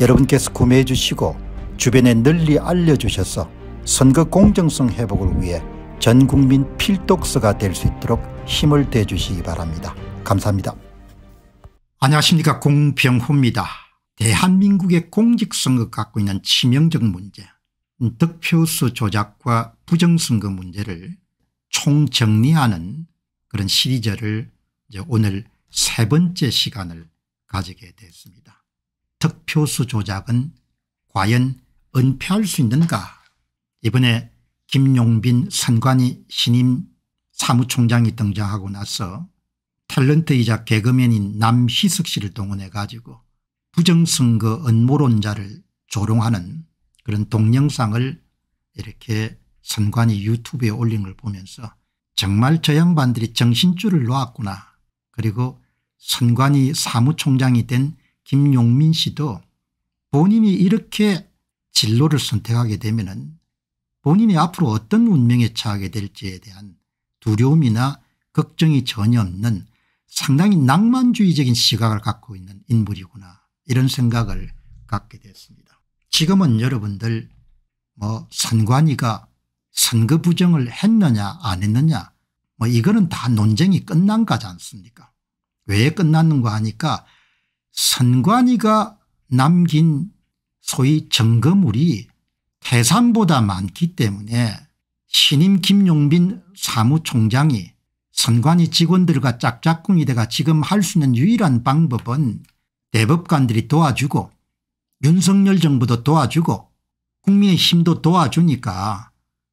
여러분께서 구매해 주시고 주변에 널리 알려주셔서 선거 공정성 회복을 위해 전국민 필독서가 될 수 있도록 힘을 대주시기 바랍니다. 감사합니다. 안녕하십니까 공병호입니다. 대한민국의 공직선거 갖고 있는 치명적 문제 득표수 조작과 부정선거 문제를 총정리하는 그런 시리즈를 오늘 세 번째 시간을 가지게 됐습니다. 표수 조작은 과연 은폐할 수 있는가 이번에 김용빈 선관위 신임 사무총장이 등장하고 나서 탤런트이자 개그맨인 남희석 씨를 동원해 가지고 부정선거 음모론자를 조롱하는 그런 동영상을 이렇게 선관위 유튜브에 올린 걸 보면서 정말 저 양반들이 정신줄을 놓았구나 그리고 선관위 사무총장이 된 김용민 씨도 본인이 이렇게 진로를 선택하게 되면 본인이 앞으로 어떤 운명에 처하게 될지에 대한 두려움이나 걱정이 전혀 없는 상당히 낭만주의적인 시각을 갖고 있는 인물이구나 이런 생각을 갖게 됐습니다. 지금은 여러분들 뭐 선관위가 선거 부정을 했느냐 안 했느냐 뭐 이거는 다 논쟁이 끝난 거지 않습니까 왜 끝났는가 하니까 선관위가 남긴 소위 증거물이 태산보다 많기 때문에 신임 김용빈 사무총장이 선관위 직원들과 짝짝꿍이 돼가 지금 할 수 있는 유일한 방법은 대법관들이 도와주고 윤석열 정부도 도와주고 국민의 힘도 도와주니까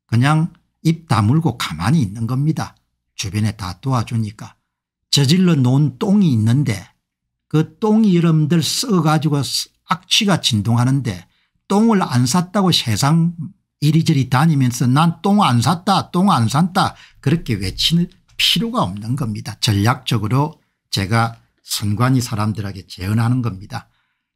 그냥 입 다물고 가만히 있는 겁니다. 주변에 다 도와주니까 저질러 놓은 똥이 있는데 그똥 이름들 써가지고 악취가 진동하는데 똥을 안 샀다고 세상 이리저리 다니면서 난 똥 안 샀다 똥 안 샀다 그렇게 외치는 필요가 없는 겁니다. 전략적으로 제가 선관위 사람들에게 재언하는 겁니다.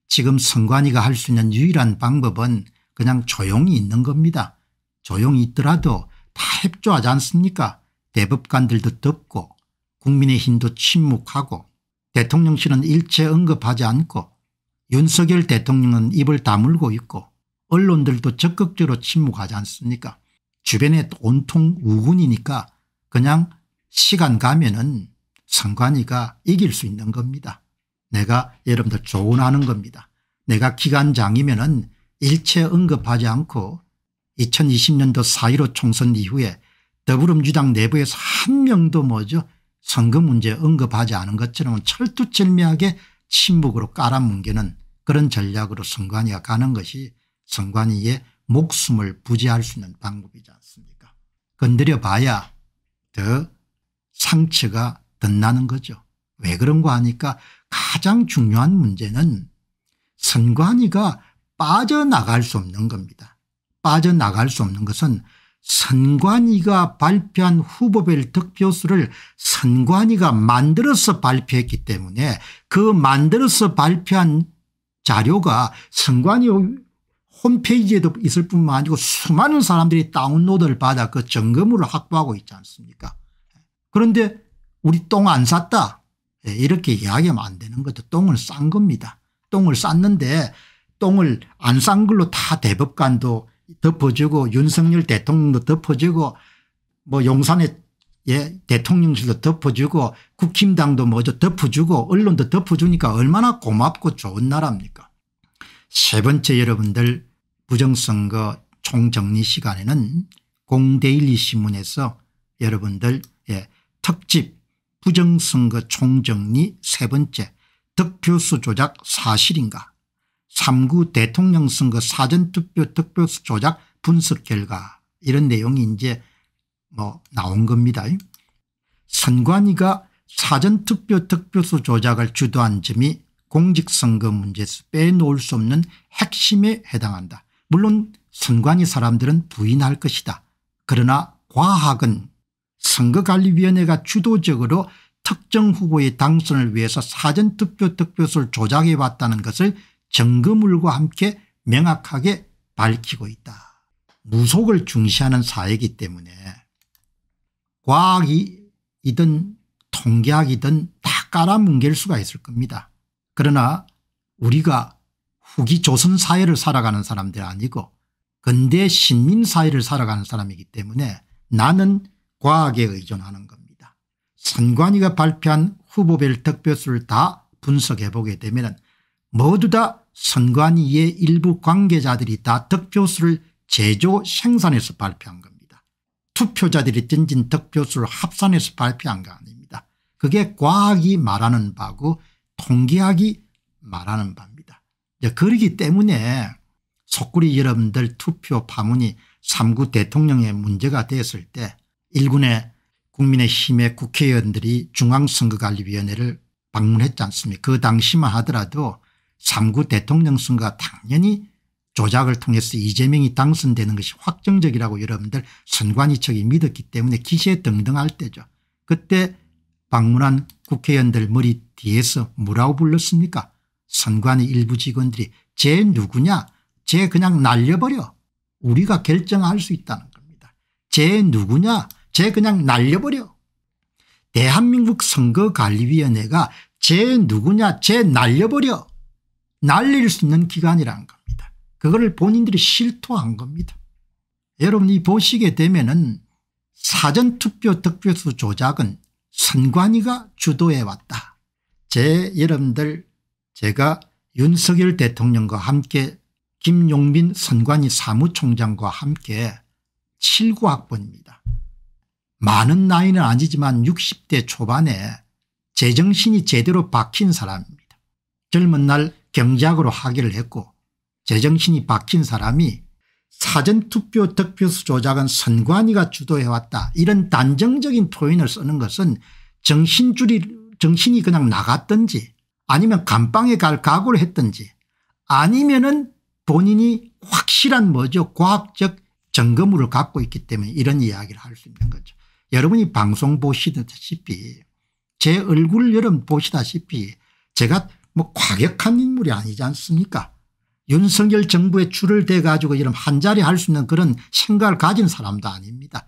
지금 선관위가 할 수 있는 유일한 방법은 그냥 조용히 있는 겁니다. 조용히 있더라도 다 협조하지 않습니까 대법관들도 덮고 국민의힘도 침묵하고 대통령실은 일체 언급하지 않고 윤석열 대통령은 입을 다물고 있고 언론들도 적극적으로 침묵하지 않습니까 주변에 온통 우군이니까 그냥 시간 가면은 선관위가 이길 수 있는 겁니다. 내가 여러분들 조언하는 겁니다. 내가 기관장이면은 일체 언급하지 않고 2020년도 4.15 총선 이후에 더불어민주당 내부에서 한 명도 뭐죠 선거 문제 언급하지 않은 것처럼 철두철미하게 침묵으로 깔아뭉개는 그런 전략으로 선관위가 가는 것이 선관위의 목숨을 부지할 수 있는 방법이지 않습니까 건드려 봐야 더 상처가 덧나는 거죠. 왜 그런가 하니까 가장 중요한 문제는 선관위가 빠져나갈 수 없는 겁니다. 빠져나갈 수 없는 것은 선관위가 발표한 후보별 득표수를 선관위가 만들어서 발표했기 때문에 그 만들어서 발표한 자료가 선관위 홈페이지에도 있을 뿐만 아니고 수많은 사람들이 다운로드를 받아 그 점검으로 확보하고 있지 않습니까 그런데 우리 똥 안 샀다 예, 이렇게 이야기하면 안 되는 것도 똥을 싼 겁니다 똥을 쌌는데 똥을 안 싼 걸로 다 대법관도 덮어주고 윤석열 대통령도 덮어주고 뭐용산의 예, 대통령실도 덮어주고 국힘당도 뭐죠 덮어주고 언론도 덮어주니까 얼마나 고맙고 좋은 나라입니까 세 번째 여러분들 부정선거 총정리 시간에는 공데일리 신문에서 여러분들 예, 특집 부정선거 총정리 세 번째 덕표수 조작 사실인가 3구 대통령 선거 사전투표 득표수 조작 분석 결과 이런 내용이 이제 뭐 나온 겁니다. 선관위가 사전투표 득표수 조작을 주도한 점이 공직선거 문제에서 빼놓을 수 없는 핵심에 해당한다. 물론 선관위 사람들은 부인할 것이다. 그러나 과학은 선거관리위원회가 주도적으로 특정 후보의 당선을 위해서 사전투표 득표수를 조작해왔다는 것을 점거물과 함께 명확하게 밝히고 있다. 무속을 중시하는 사회이기 때문에 과학이든 통계학이든 다 깔아뭉갤 수가 있을 겁니다. 그러나 우리가 후기 조선사회를 살아가는 사람들 아니고 근대 신민사회를 살아가는 사람이기 때문에 나는 과학에 의존하는 겁니다. 선관위가 발표한 후보별 득표수를 다 분석해보게 되면 모두 다 선관위의 일부 관계자들이 다 득표수를 제조 생산해서 발표한 겁니다. 투표자들이 던진 득표수를 합산해서 발표한 거 아닙니다. 그게 과학이 말하는 바고 통계학이 말하는 바입니다. 그러기 때문에 속구리 여러분들 투표 파문이 3구 대통령의 문제가 됐을 때1군의 국민의힘의 국회의원들이 중앙선거관리위원회를 방문했지 않습니까 그 당시만 하더라도 3구 대통령 선거 가 당연히 조작을 통해서 이재명이 당선되는 것이 확정적이라고 여러분들 선관위 측이 믿었기 때문에 기세 등등할 때죠. 그때 방문한 국회의원들 머리 뒤에서 뭐라고 불렀습니까 선관위 일부 직원들이 쟤 누구냐 쟤 그냥 날려버려 우리가 결정할 수 있다는 겁니다. 쟤 누구냐 쟤 그냥 날려버려 대한민국 선거관리위원회가 쟤 누구냐 쟤 날려버려 날릴 수 있는 기간이란 겁니다. 그거를 본인들이 실토한 겁니다. 여러분이 보시게 되면은 사전투표 득표수 조작은 선관위가 주도해 왔다. 제 여러분들 제가 윤석열 대통령과 함께 김용민 선관위 사무총장과 함께 7구 학번입니다. 많은 나이는 아니지만 60대 초반에 제정신이 제대로 박힌 사람입니다. 젊은 날 경제학으로 하기를 했고 제정신이 박힌 사람이 사전투표 득표수 조작은 선관위가 주도해왔다 이런 단정적인 표현을 쓰는 것은 정신줄이 정신이 그냥 나갔든지 아니면 감방에 갈 각오를 했든지 아니면은 본인이 확실한 뭐죠 과학적 점검물을 갖고 있기 때문에 이런 이야기를 할 수 있는 거죠. 여러분이 방송 보시다시피 제 얼굴 여러분 보시다시피 제가 뭐 과격한 인물이 아니지 않습니까 윤석열 정부의 줄을 대 가지고 이런 한자리 할 수 있는 그런 생각을 가진 사람도 아닙니다.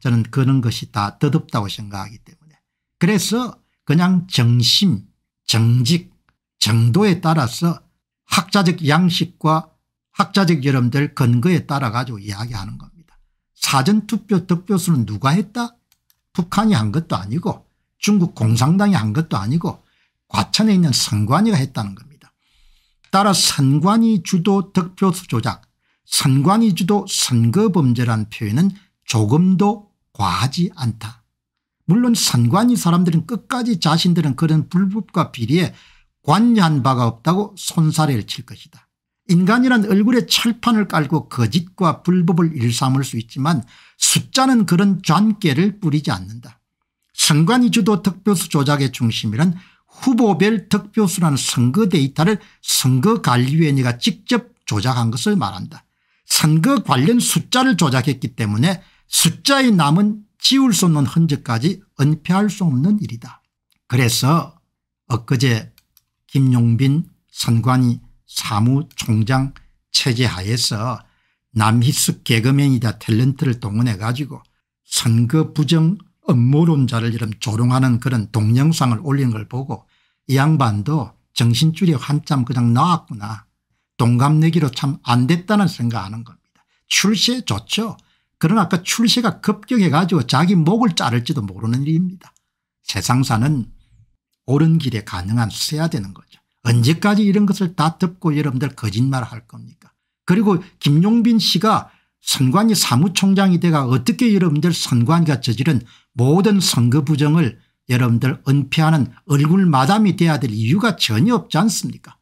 저는 그런 것이 다 더덥다고 생각하기 때문에 그래서 그냥 정심 정직 정도에 따라서 학자적 양식과 학자적 여러분들 근거에 따라 가지고 이야기하는 겁니다. 사전투표 득표수는 누가 했다? 북한이 한 것도 아니고 중국 공산당이 한 것도 아니고 과천에 있는 선관위가 했다는 겁니다. 따라 선관위 주도 득표 조작 선관위 주도 선거범죄란 표현은 조금도 과하지 않다. 물론 선관위 사람들은 끝까지 자신들은 그런 불법과 비리에 관여한 바가 없다고 손사래를 칠 것이다. 인간이란 얼굴에 철판을 깔고 거짓과 불법을 일삼을 수 있지만 숫자는 그런 잔깨를 뿌리지 않는다. 선관위 주도 득표수 조작의 중심이란 후보별 득표수라는 선거 데이터를 선거관리위원회가 직접 조작한 것을 말한다. 선거 관련 숫자를 조작했기 때문에 숫자에 남은 지울 수 없는 흔적까지 은폐할 수 없는 일이다. 그래서 엊그제 김용빈 선관위 사무총장 체제하에서 남희숙 개그맨이다 탤런트를 동원해 가지고 선거 부정 업무론자를이름 조롱하는 그런 동영상을 올린 걸 보고 이 양반도 정신줄이 한참 그냥 나왔구나. 동갑내기로 참 안 됐다는 생각하는 겁니다. 출세 좋죠. 그러나 그 출세가 급격해 가지고 자기 목을 자를지도 모르는 일입니다. 세상사는 옳은 길에 가능한 수야 되는 거죠. 언제까지 이런 것을 다 덮고 여러분들 거짓말을 할 겁니까 그리고 김용빈 씨가 선관위 사무총장이 돼가 어떻게 여러분들 선관위가 저지른 모든 선거 부정을 여러분들 은폐하는 얼굴 마담이 돼야 될 이유가 전혀 없지 않습니까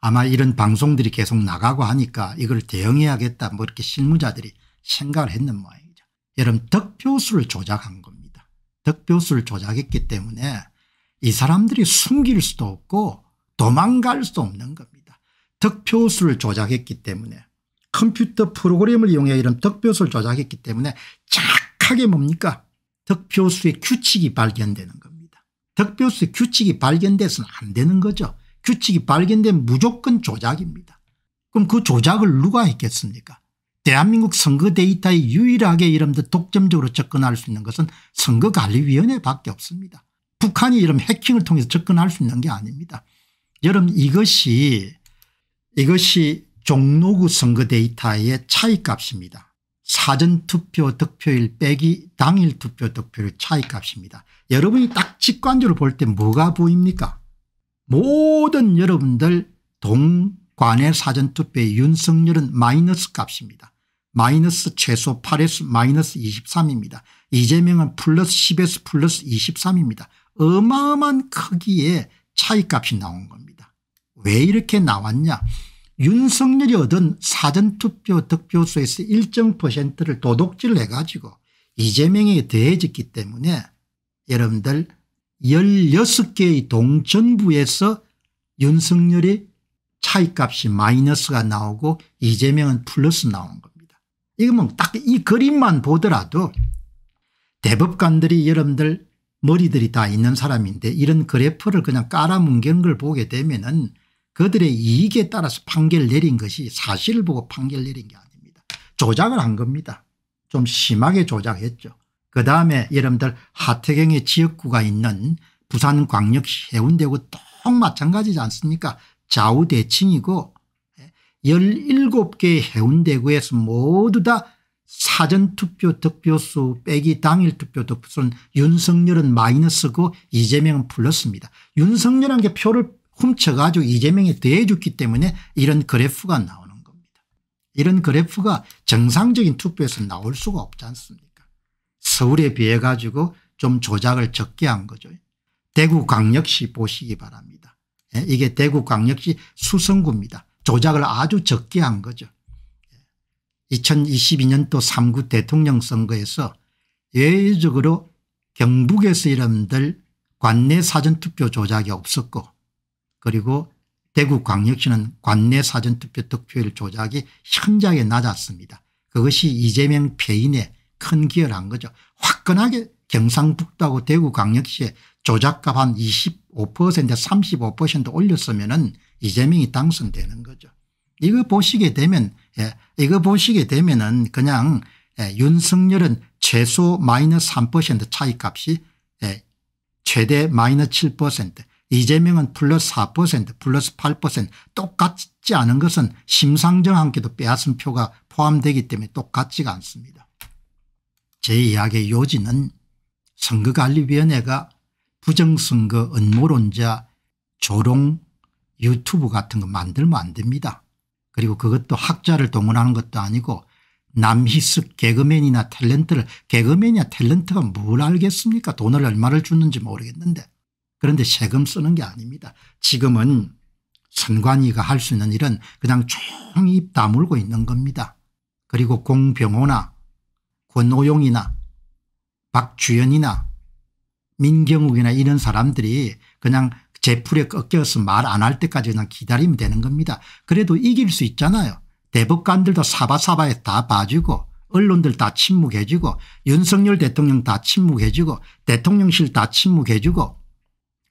아마 이런 방송들이 계속 나가고 하니까 이걸 대응해야겠다 뭐 이렇게 실무자들이 생각을 했는 모양이죠. 여러분 덕표수를 조작한 겁니다. 덕표수를 조작했기 때문에 이 사람들이 숨길 수도 없고 도망갈 수도 없는 겁니다. 덕표수를 조작했기 때문에 컴퓨터 프로그램을 이용해 이런 덕표수를 조작했기 때문에 착하게 뭡니까 득표수의 규칙이 발견되는 겁니다. 득표수의 규칙이 발견돼서는 안 되는 거죠. 규칙이 발견된 무조건 조작입니다. 그럼 그 조작을 누가 했겠습니까? 대한민국 선거 데이터에 유일하게 이름들 독점적으로 접근할 수 있는 것은 선거관리위원회밖에 없습니다. 북한이 이런 해킹을 통해서 접근할 수 있는 게 아닙니다. 여러분 이것이 이것이 종로구 선거 데이터의 차이값입니다. 사전투표 득표일 빼기 당일 투표 득표율 차이값입니다. 여러분이 딱 직관적으로 볼 때 뭐가 보입니까 모든 여러분들 동관의 사전투표의 윤석열은 마이너스 값입니다. 마이너스 최소 8에서 마이너스 23입니다. 이재명은 플러스 10에서 플러스 23입니다. 어마어마한 크기의 차이값이 나온 겁니다. 왜 이렇게 나왔냐 윤석열이 얻은 사전투표 득표수에서 일정 퍼센트를 도둑질 해가지고 이재명에 더해졌기 때문에 여러분들 16개의 동전부에서 윤석열이 차이값이 마이너스가 나오고 이재명은 플러스 나온 겁니다. 이거면 뭐 딱 이 그림만 보더라도 대법관들이 여러분들 머리들이 다 있는 사람인데 이런 그래프를 그냥 깔아뭉개는 걸 보게 되면 은 그들의 이익에 따라서 판결 내린 것이 사실을 보고 판결 내린 게 아닙니다. 조작을 한 겁니다. 좀 심하게 조작했죠. 그 다음에 여러분들 하태경의 지역구가 있는 부산광역시 해운대구 똑 마찬가지지 않습니까 좌우대칭이고 17개의 예, 해운대구에서 모두 다 사전투표 득표수 빼기 당일 투표 득표수는 윤석열은 마이너스고 이재명은 플러스입니다. 윤석열한 게 표를 훔쳐가지고 이재명이 대해줬기 때문에 이런 그래프가 나오는 겁니다. 이런 그래프가 정상적인 투표에서 나올 수가 없지 않습니까 서울에 비해 가지고 좀 조작을 적게 한 거죠. 대구광역시 보시기 바랍니다. 예, 이게 대구광역시 수성구입니다. 조작을 아주 적게 한 거죠. 2022년도 예, 3구 대통령 선거에서 예외적으로 경북에서 이름들 관내 사전투표 조작이 없었고 그리고 대구광역시는 관내 사전투표 득표율 조작이 현저하게 낮았습니다. 그것이 이재명 폐인에 큰 기여를 한 거죠. 화끈하게 경상북도하고 대구광역시에 조작값 한 2 5 35% 올렸으면 은 이재명이 당선되는 거죠. 이거 보시게 되면 예, 이거 보시게 되면 은 그냥 예, 윤석열은 최소 마이너스 3% 차이값이 예, 최대 마이너스 7% 이재명은 플러스 4% 플러스 8% 똑같지 않은 것은 심상정함께도 빼앗은 표가 포함되기 때문에 똑같지가 않습니다. 제 이야기의 요지는 선거관리위원회가 부정선거 음모론자 조롱 유튜브 같은 거 만들면 안 됩니다. 그리고 그것도 학자를 동원하는 것도 아니고 남희숙 개그맨이나 탤런트를 개그맨이나 탤런트가 뭘 알겠습니까 돈을 얼마를 주는지 모르겠는데 그런데 세금 쓰는 게 아닙니다. 지금은 선관위가 할 수 있는 일은 그냥 조용히 입 다물고 있는 겁니다. 그리고 공병호나 권오용이나 박주연이나 민경욱이나 이런 사람들이 그냥 제풀에 꺾여서 말 안 할 때까지 그냥 기다리면 되는 겁니다. 그래도 이길 수 있잖아요. 대법관들도 사바사바에 다 봐주고 언론들 다 침묵해주고 윤석열 대통령 다 침묵해주고 대통령실 다 침묵해주고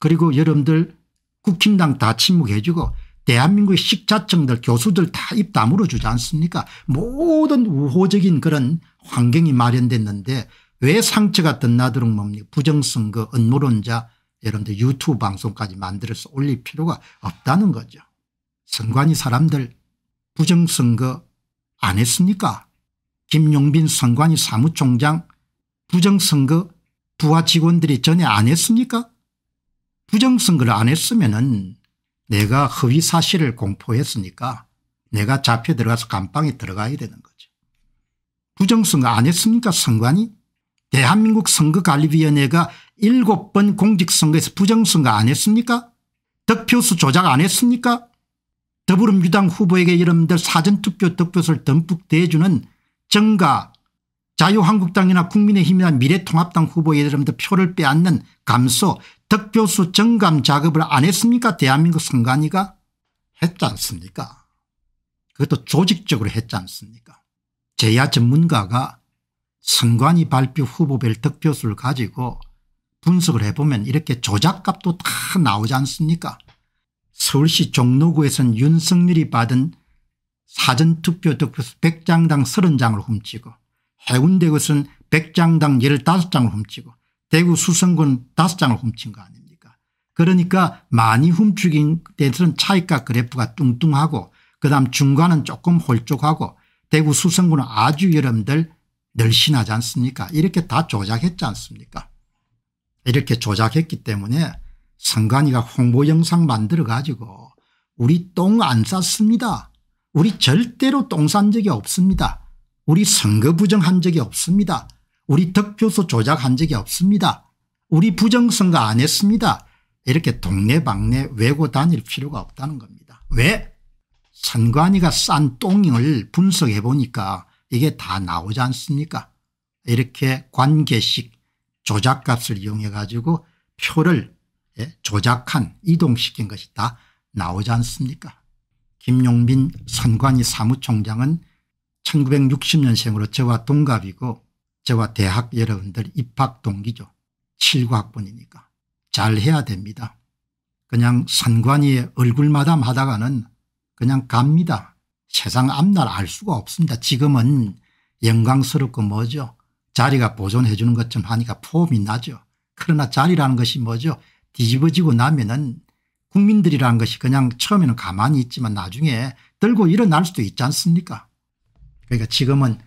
그리고 여러분들 국힘당 다 침묵해주고 대한민국의 식자청들 교수들 다 입 다물어 주지 않습니까 모든 우호적인 그런 환경이 마련됐는데 왜 상처가 덧나도록 뭡니까 부정선거 음모론자 여러분들 유튜브 방송까지 만들어서 올릴 필요가 없다는 거죠. 선관위 사람들 부정선거 안 했습니까 김용빈 선관위 사무총장 부정선거 부하 직원들이 전에 안 했습니까 부정선거를 안 했으면은 내가 허위 사실을 공포했으니까 내가 잡혀 들어가서 감방에 들어가야 되는 거죠. 부정선거 안 했습니까 선관위? 대한민국 선거관리위원회가 7번 공직선거에서 부정선거 안 했습니까? 득표수 조작 안 했습니까? 더불어민주당 후보에게 여러분들 사전투표 득표수를 듬뿍 대주는 정가 자유한국당이나 국민의힘이나 미래통합당 후보에 여러분들 표를 빼앗는 감소 덕교수 정감 작업을 안 했습니까 대한민국 선관위가 했지 않습니까 그것도 조직적으로 했지 않습니까 제야 전문가가 선관위 발표 후보별 득표수를 가지고 분석을 해보면 이렇게 조작값도 다 나오지 않습니까 서울시 종로구에선 윤석열이 받은 사전투표 득표수 100장당 30장을 훔치고 해운대 것은 는 100장당 15장을 훔치고 대구 수성군 다섯 장을 훔친 거 아닙니까 그러니까 많이 훔치긴 때들은 차이가 그래프가 뚱뚱하고 그다음 중간은 조금 홀쭉하고 대구 수성군은 아주 여러분들 늘씬하지 않습니까 이렇게 다 조작했지 않습니까 이렇게 조작했기 때문에 선관위가 홍보 영상 만들어 가지고 우리 똥 안 쌌습니다. 우리 절대로 똥싼 적이 없습니다. 우리 선거 부정한 적이 없습니다. 우리 득표수 조작한 적이 없습니다. 우리 부정선거 안 했습니다. 이렇게 동네방네 외고 다닐 필요가 없다는 겁니다. 왜? 선관위가 싼 똥을 분석해 보니까 이게 다 나오지 않습니까 이렇게 관계식 조작값을 이용해 가지고 표를 예, 조작한 이동시킨 것이 다 나오지 않습니까 김용빈 선관위 사무총장은 1960년생으로 저와 동갑이고 저와 대학 여러분들 입학 동기죠. 7과학번이니까 잘해야 됩니다. 그냥 선관위의 얼굴마담 하다가는 그냥 갑니다. 세상 앞날 알 수가 없습니다. 지금은 영광스럽고 뭐죠. 자리가 보존해 주는 것처럼 하니까 포함이 나죠. 그러나 자리라는 것이 뭐죠. 뒤집어지고 나면은 국민들이라는 것이 그냥 처음에는 가만히 있지만 나중에 들고 일어날 수도 있지 않습니까 그러니까 지금은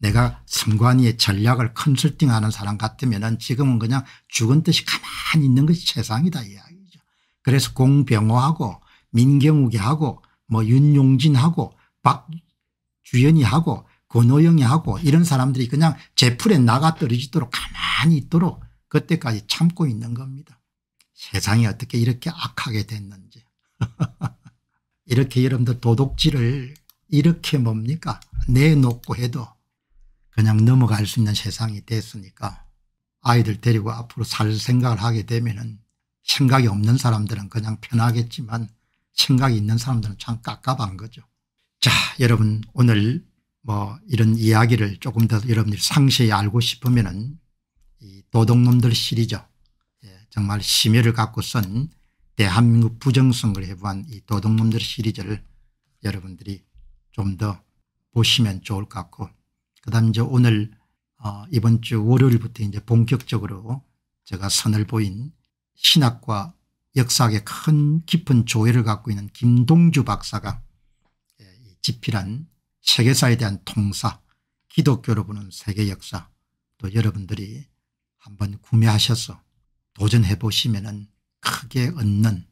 내가 승관위의 전략을 컨설팅하는 사람 같으면 은 지금은 그냥 죽은 듯이 가만히 있는 것이 세상이다 이야기죠. 그래서 공병호하고 민경욱이하고 뭐 윤용진하고 박주연이하고 권오영이하고 이런 사람들이 그냥 제풀에 나가 떨어지도록 가만히 있도록 그때까지 참고 있는 겁니다. 세상이 어떻게 이렇게 악하게 됐는지. 이렇게 여러분들 도둑질을 이렇게 뭡니까 내놓고 해도 그냥 넘어갈 수 있는 세상이 됐으니까 아이들 데리고 앞으로 살 생각을 하게 되면은 생각이 없는 사람들은 그냥 편하겠지만 생각이 있는 사람들은 참 깝깝한 거죠. 자 여러분 오늘 뭐 이런 이야기를 조금 더 여러분들이 상세히 알고 싶으면은 이 도둑놈들 시리즈 예, 정말 심혈을 갖고 쓴 대한민국 부정선거 해부한 이 도둑놈들 시리즈를 여러분들이 좀 더 보시면 좋을 것 같고 그다음 이제 오늘 어 이번 주 월요일부터 이제 본격적으로 제가 선을 보인 신학과 역사학의 큰 깊은 조예를 갖고 있는 김동주 박사가 예, 집필한 세계사에 대한 통사 기독교로 보는 세계 역사 또 여러분들이 한번 구매하셔서 도전해 보시면 은 크게 얻는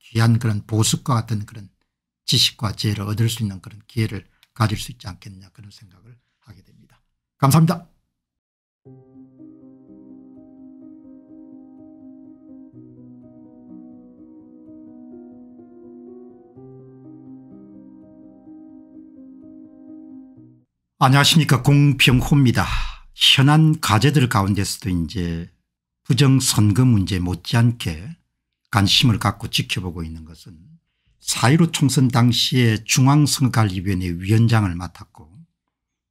귀한 그런 보습과 같은 그런 지식과 지혜를 얻을 수 있는 그런 기회를 가질 수 있지 않겠냐 그런 생각을 감사합니다. 안녕하십니까 공평호입니다 현안 과제들 가운데서도 이제 부정선거 문제 못지않게 관심을 갖고 지켜보고 있는 것은 4.15 총선 당시에 중앙선거관리위원회 위원장을 맡았고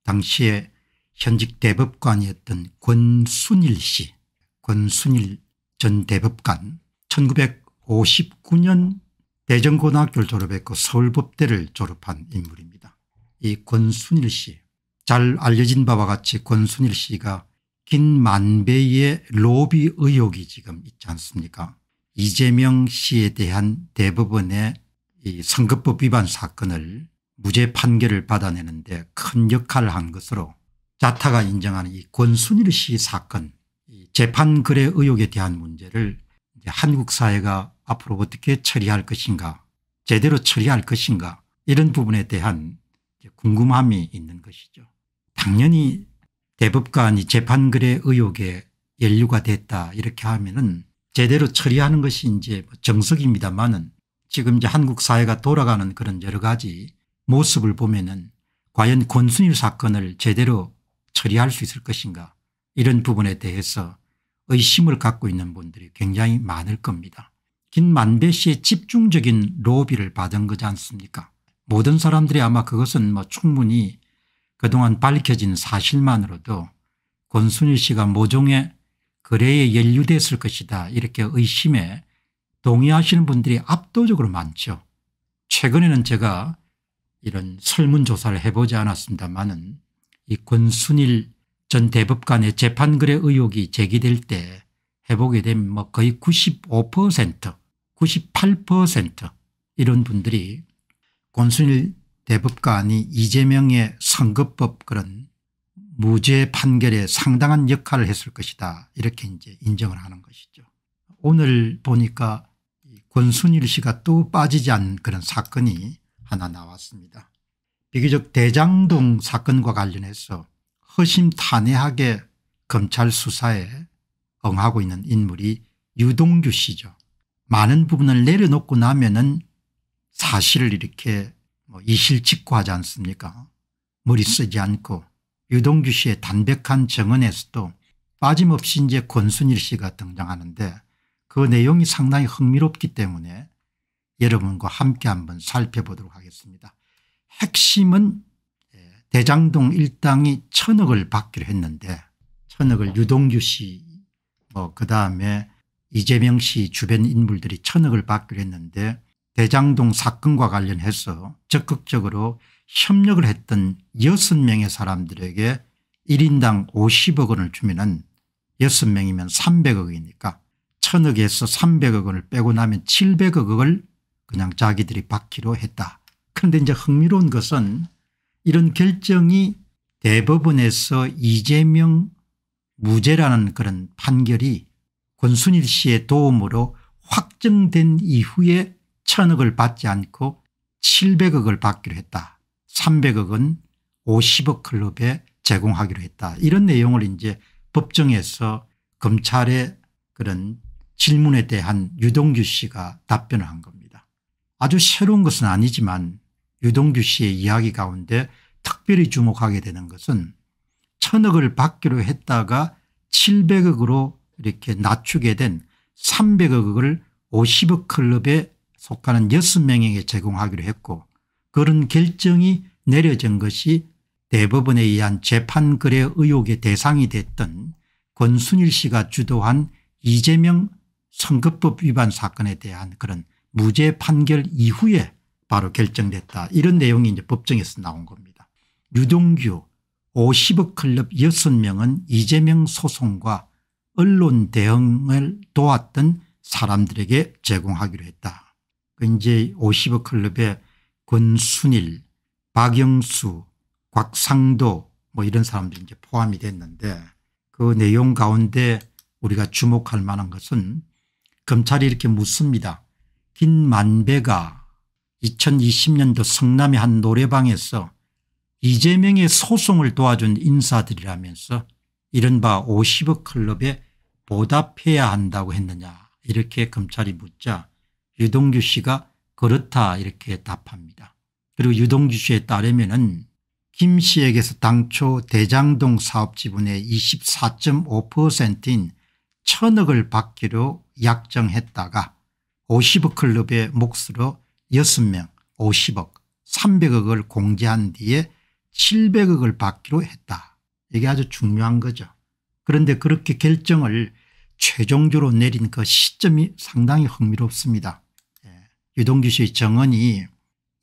당시에 현직 대법관이었던 권순일 씨 권순일 전 대법관 1959년 대전고등학교를 졸업했고 서울법대를 졸업한 인물입니다. 이 권순일 씨잘 알려진 바와 같이 권순일 씨가 김 만배의 로비 의혹이 지금 있지 않습니까 이재명 씨에 대한 대법원의 선거법 위반 사건을 무죄 판결을 받아내는데 큰 역할을 한 것으로 자타가 인정하는 이 권순일 씨 사건 재판 거래 의혹에 대한 문제를 한국 사회가 앞으로 어떻게 처리할 것인가 제대로 처리할 것인가 이런 부분에 대한 궁금함이 있는 것이죠. 당연히 대법관이 재판 거래 의혹에 연루가 됐다 이렇게 하면은 제대로 처리하는 것이 이제 뭐 정석입니다만은 지금 이제 한국 사회가 돌아가는 그런 여러 가지 모습을 보면은 과연 권순일 사건을 제대로 처리할 수 있을 것인가 이런 부분에 대해서 의심을 갖고 있는 분들이 굉장히 많을 겁니다. 김만배 씨의 집중적인 로비를 받은 거지 않습니까 모든 사람들이 아마 그것은 뭐 충분히 그동안 밝혀진 사실만으로도 권순일 씨가 모종의 거래에 연루됐을 것이다 이렇게 의심에 동의하시는 분들이 압도적으로 많죠. 최근에는 제가 이런 설문조사를 해보지 않았습니다마는 이 권순일 전 대법관의 재판거래 의혹이 제기될 때 해보게 되면 뭐 거의 95% 98% 이런 분들이 권순일 대법관이 이재명의 선거법 그런 무죄 판결에 상당한 역할을 했을 것이다 이렇게 이제 인정을 하는 것이죠. 오늘 보니까 권순일 씨가 또 빠지지 않는 그런 사건이 하나 나왔습니다. 비교적 대장동 사건과 관련해서 허심탄회하게 검찰 수사에 응하고 있는 인물이 유동규 씨죠. 많은 부분을 내려놓고 나면은 사실을 이렇게 뭐 이실직고하지 않습니까 머리 쓰지 않고 유동규 씨의 담백한 정언에서도 빠짐없이 이제 권순일 씨가 등장하는데 그 내용이 상당히 흥미롭기 때문에 여러분과 함께 한번 살펴보도록 하겠습니다. 핵심은 예. 대장동 일당이 천억을 받기로 했는데 천억을 아. 유동규 씨뭐 그다음에 이재명 씨 주변 인물들이 천억을 받기로 했는데 대장동 사건과 관련해서 적극적으로 협력을 했던 6명의 사람들에게 1인당 50억 원을 주면 6명이면 300억이니까 천억에서 300억 원을 빼고 나면 700억 원을 그냥 자기들이 받기로 했다. 그런데 이제 흥미로운 것은 이런 결정이 대법원에서 이재명 무죄라는 그런 판결이 권순일 씨의 도움으로 확정된 이후에 천억을 받지 않고 700억을 받기로 했다. 300억은 50억 클럽에 제공하기로 했다. 이런 내용을 이제 법정에서 검찰의 그런 질문에 대한 유동규 씨가 답변을 한 겁니다. 아주 새로운 것은 아니지만 유동규 씨의 이야기 가운데 특별히 주목하게 되는 것은 천억을 받기로 했다가 700억으로 이렇게 낮추게 된 300억을 50억 클럽에 속하는 6명에게 제공하기로 했고 그런 결정이 내려진 것이 대법원에 의한 재판거래 의혹의 대상이 됐던 권순일 씨가 주도한 이재명 선거법 위반 사건에 대한 그런 무죄 판결 이후에 바로 결정됐다. 이런 내용이 이제 법정에서 나온 겁니다. 유동규 50억 클럽 6명은 이재명 소송과 언론 대응을 도왔던 사람들에게 제공하기로 했다. 그 이제 50억 클럽의 권순일, 박영수, 곽상도 뭐 이런 사람들이 이제 포함이 됐는데 그 내용 가운데 우리가 주목할 만한 것은 검찰이 이렇게 묻습니다. 김만배가 2020년도 성남의 한 노래방에서 이재명의 소송을 도와준 인사들이라면서 이른바 50억 클럽에 보답해야 한다고 했느냐 이렇게 검찰이 묻자 유동규 씨가 그렇다 이렇게 답합니다. 그리고 유동규 씨에 따르면 은김 씨에게서 당초 대장동 사업 지분의 24.5%인 천억을 받기로 약정했다가 50억 클럽에 몫으로 6명 50억 300억을 공제한 뒤에 700억을 받기로 했다. 이게 아주 중요한 거죠. 그런데 그렇게 결정을 최종적으로 내린 그 시점이 상당히 흥미롭습니다. 예, 유동규 씨 정언이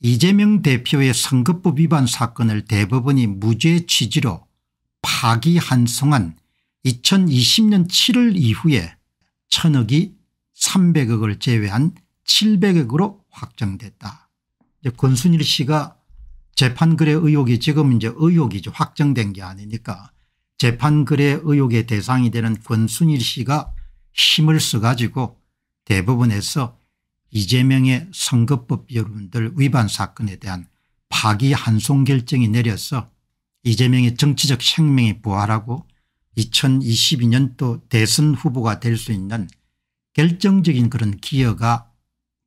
이재명 대표의 선거법 위반 사건을 대법원이 무죄 취지로 파기한송한 2020년 7월 이후에 천억이 300억을 제외한 700억으로 확정됐다. 이제 권순일 씨가 재판거래 의혹이 지금 이제 의혹이죠. 확정된 게 아니니까 재판거래 의혹의 대상이 되는 권순일 씨가 힘을 써가지고 대법원에서 이재명의 선거법 여러분들 위반 사건에 대한 파기 한송 결정이 내려서 이재명의 정치적 생명이 부활하고 2022년도 대선 후보가 될 수 있는 결정적인 그런 기여가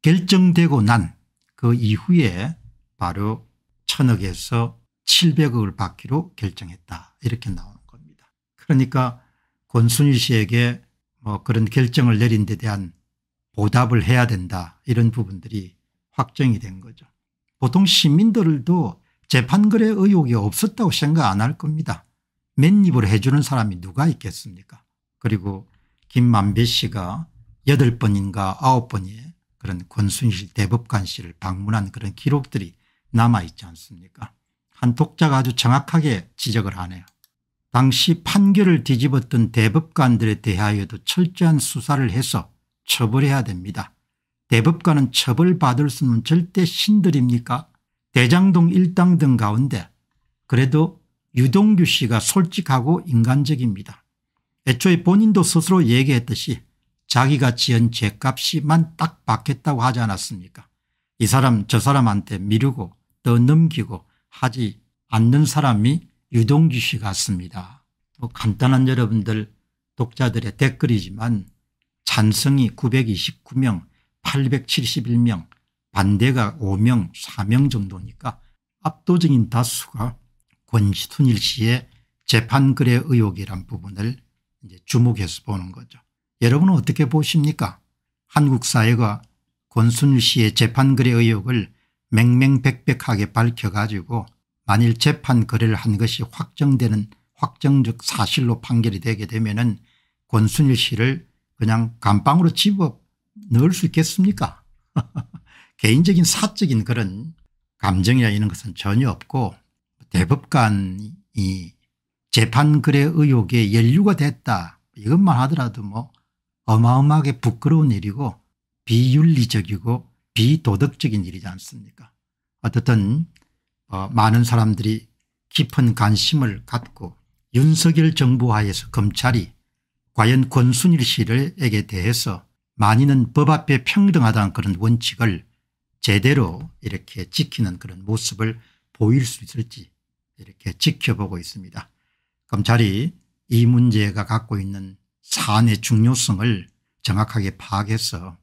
결정되고 난 그 이후에 바로 천억에서 700억을 받기로 결정했다 이렇게 나오는 겁니다. 그러니까 권순일 씨에게 뭐 그런 결정을 내린 데 대한 보답을 해야 된다 이런 부분들이 확정이 된 거죠. 보통 시민들도 재판거래 의혹이 없었다고 생각 안 할 겁니다. 맨입으로 해주는 사람이 누가 있겠습니까 그리고 김만배 씨가 8번인가 9번에 그런 권순실 대법관실을 방문한 그런 기록들이 남아있지 않습니까 한 독자가 아주 정확하게 지적을 하네요. 당시 판결을 뒤집었던 대법관들에 대하여도 철저한 수사를 해서 처벌해야 됩니다. 대법관은 처벌받을 수는 절대 신들입니까 대장동 일당 등 가운데 그래도 유동규 씨가 솔직하고 인간적입니다. 애초에 본인도 스스로 얘기했듯이 자기가 지은 죄값이만 딱 받겠다고 하지 않았습니까 이 사람 저 사람한테 미루고 더 넘기고 하지 않는 사람이 유동규 씨 같습니다. 뭐 간단한 여러분들 독자들의 댓글이지만 찬성이 929명 871명 반대가 5명 4명 정도니까 압도적인 다수가 권순일 씨의 재판글의 의혹이란 부분을 이제 주목해서 보는 거죠. 여러분은 어떻게 보십니까 한국 사회가 권순일 씨의 재판거래 의혹을 맹맹백백하게 밝혀가지고 만일 재판거래를 한 것이 확정되는 확정적 사실로 판결이 되게 되면 은 권순일 씨를 그냥 감방으로 집어 넣을 수 있겠습니까 개인적인 사적인 그런 감정이나 이런 것은 전혀 없고 대법관이 재판거래 의혹에 연루가 됐다 이것만 하더라도 뭐 어마어마하게 부끄러운 일이고 비윤리적이고 비도덕적인 일이지 않습니까 어떻든 어 많은 사람들이 깊은 관심을 갖고 윤석열 정부 하에서 검찰이 과연 권순일 씨에게 대해서 많이는 법 앞에 평등하다는 그런 원칙을 제대로 이렇게 지키는 그런 모습을 보일 수 있을지 이렇게 지켜보고 있습니다. 검찰이 이 문제가 갖고 있는 사안의 중요성을 정확하게 파악해서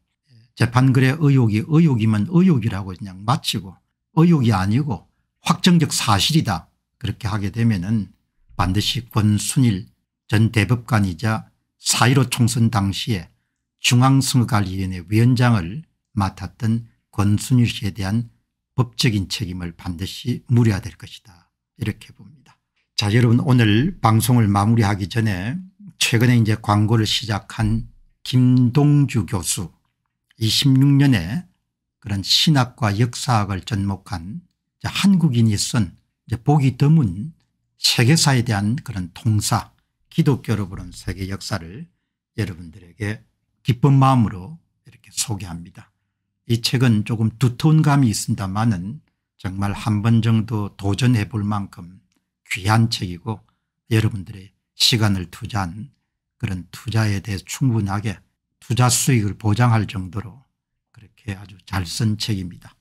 재판글의 의혹이 의혹이면 의혹이라고 그냥 마치고 의혹이 아니고 확정적 사실이다 그렇게 하게 되면 은 반드시 권순일 전 대법관이자 사1로 총선 당시에 중앙선거관리위원회 위원장을 맡았던 권순일 씨에 대한 법적인 책임을 반드시 물어야 될 것이다 이렇게 봅니다. 자 여러분 오늘 방송을 마무리하기 전에 최근에 이제 광고를 시작한 김동주 교수 26년에 그런 신학과 역사학을 접목한 한국인이 쓴 보기 드문 세계사에 대한 그런 통사 기독교로 부른 세계 역사를 여러분들에게 기쁜 마음으로 이렇게 소개합니다. 이 책은 조금 두터운 감이 있습니다만은 정말 한 번 정도 도전해 볼 만큼 귀한 책이고 여러분들의 시간을 투자한 그런 투자에 대해 충분하게 투자 수익을 보장할 정도로 그렇게 아주 잘 쓴 책입니다.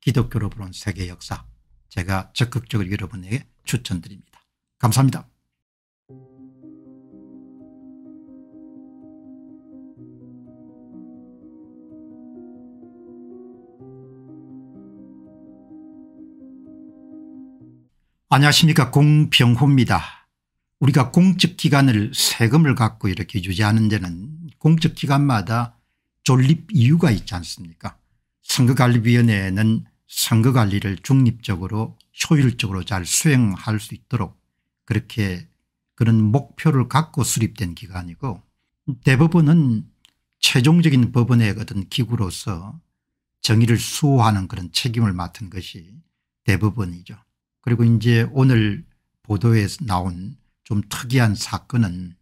기독교로 부른 세계 역사 제가 적극적으로 여러분에게 추천드립니다. 감사합니다. 안녕하십니까 공병호입니다. 우리가 공적기관을 세금을 갖고 이렇게 유지하는 데는 공적기관마다 존립 이유가 있지 않습니까 선거관리위원회는 선거관리를 중립적으로 효율적으로 잘 수행할 수 있도록 그렇게 그런 목표를 갖고 수립된 기관이고 대법원은 최종적인 법원의 어떤 기구로서 정의를 수호하는 그런 책임을 맡은 것이 대법원이죠. 그리고 이제 오늘 보도에 나온 좀 특이한 사건은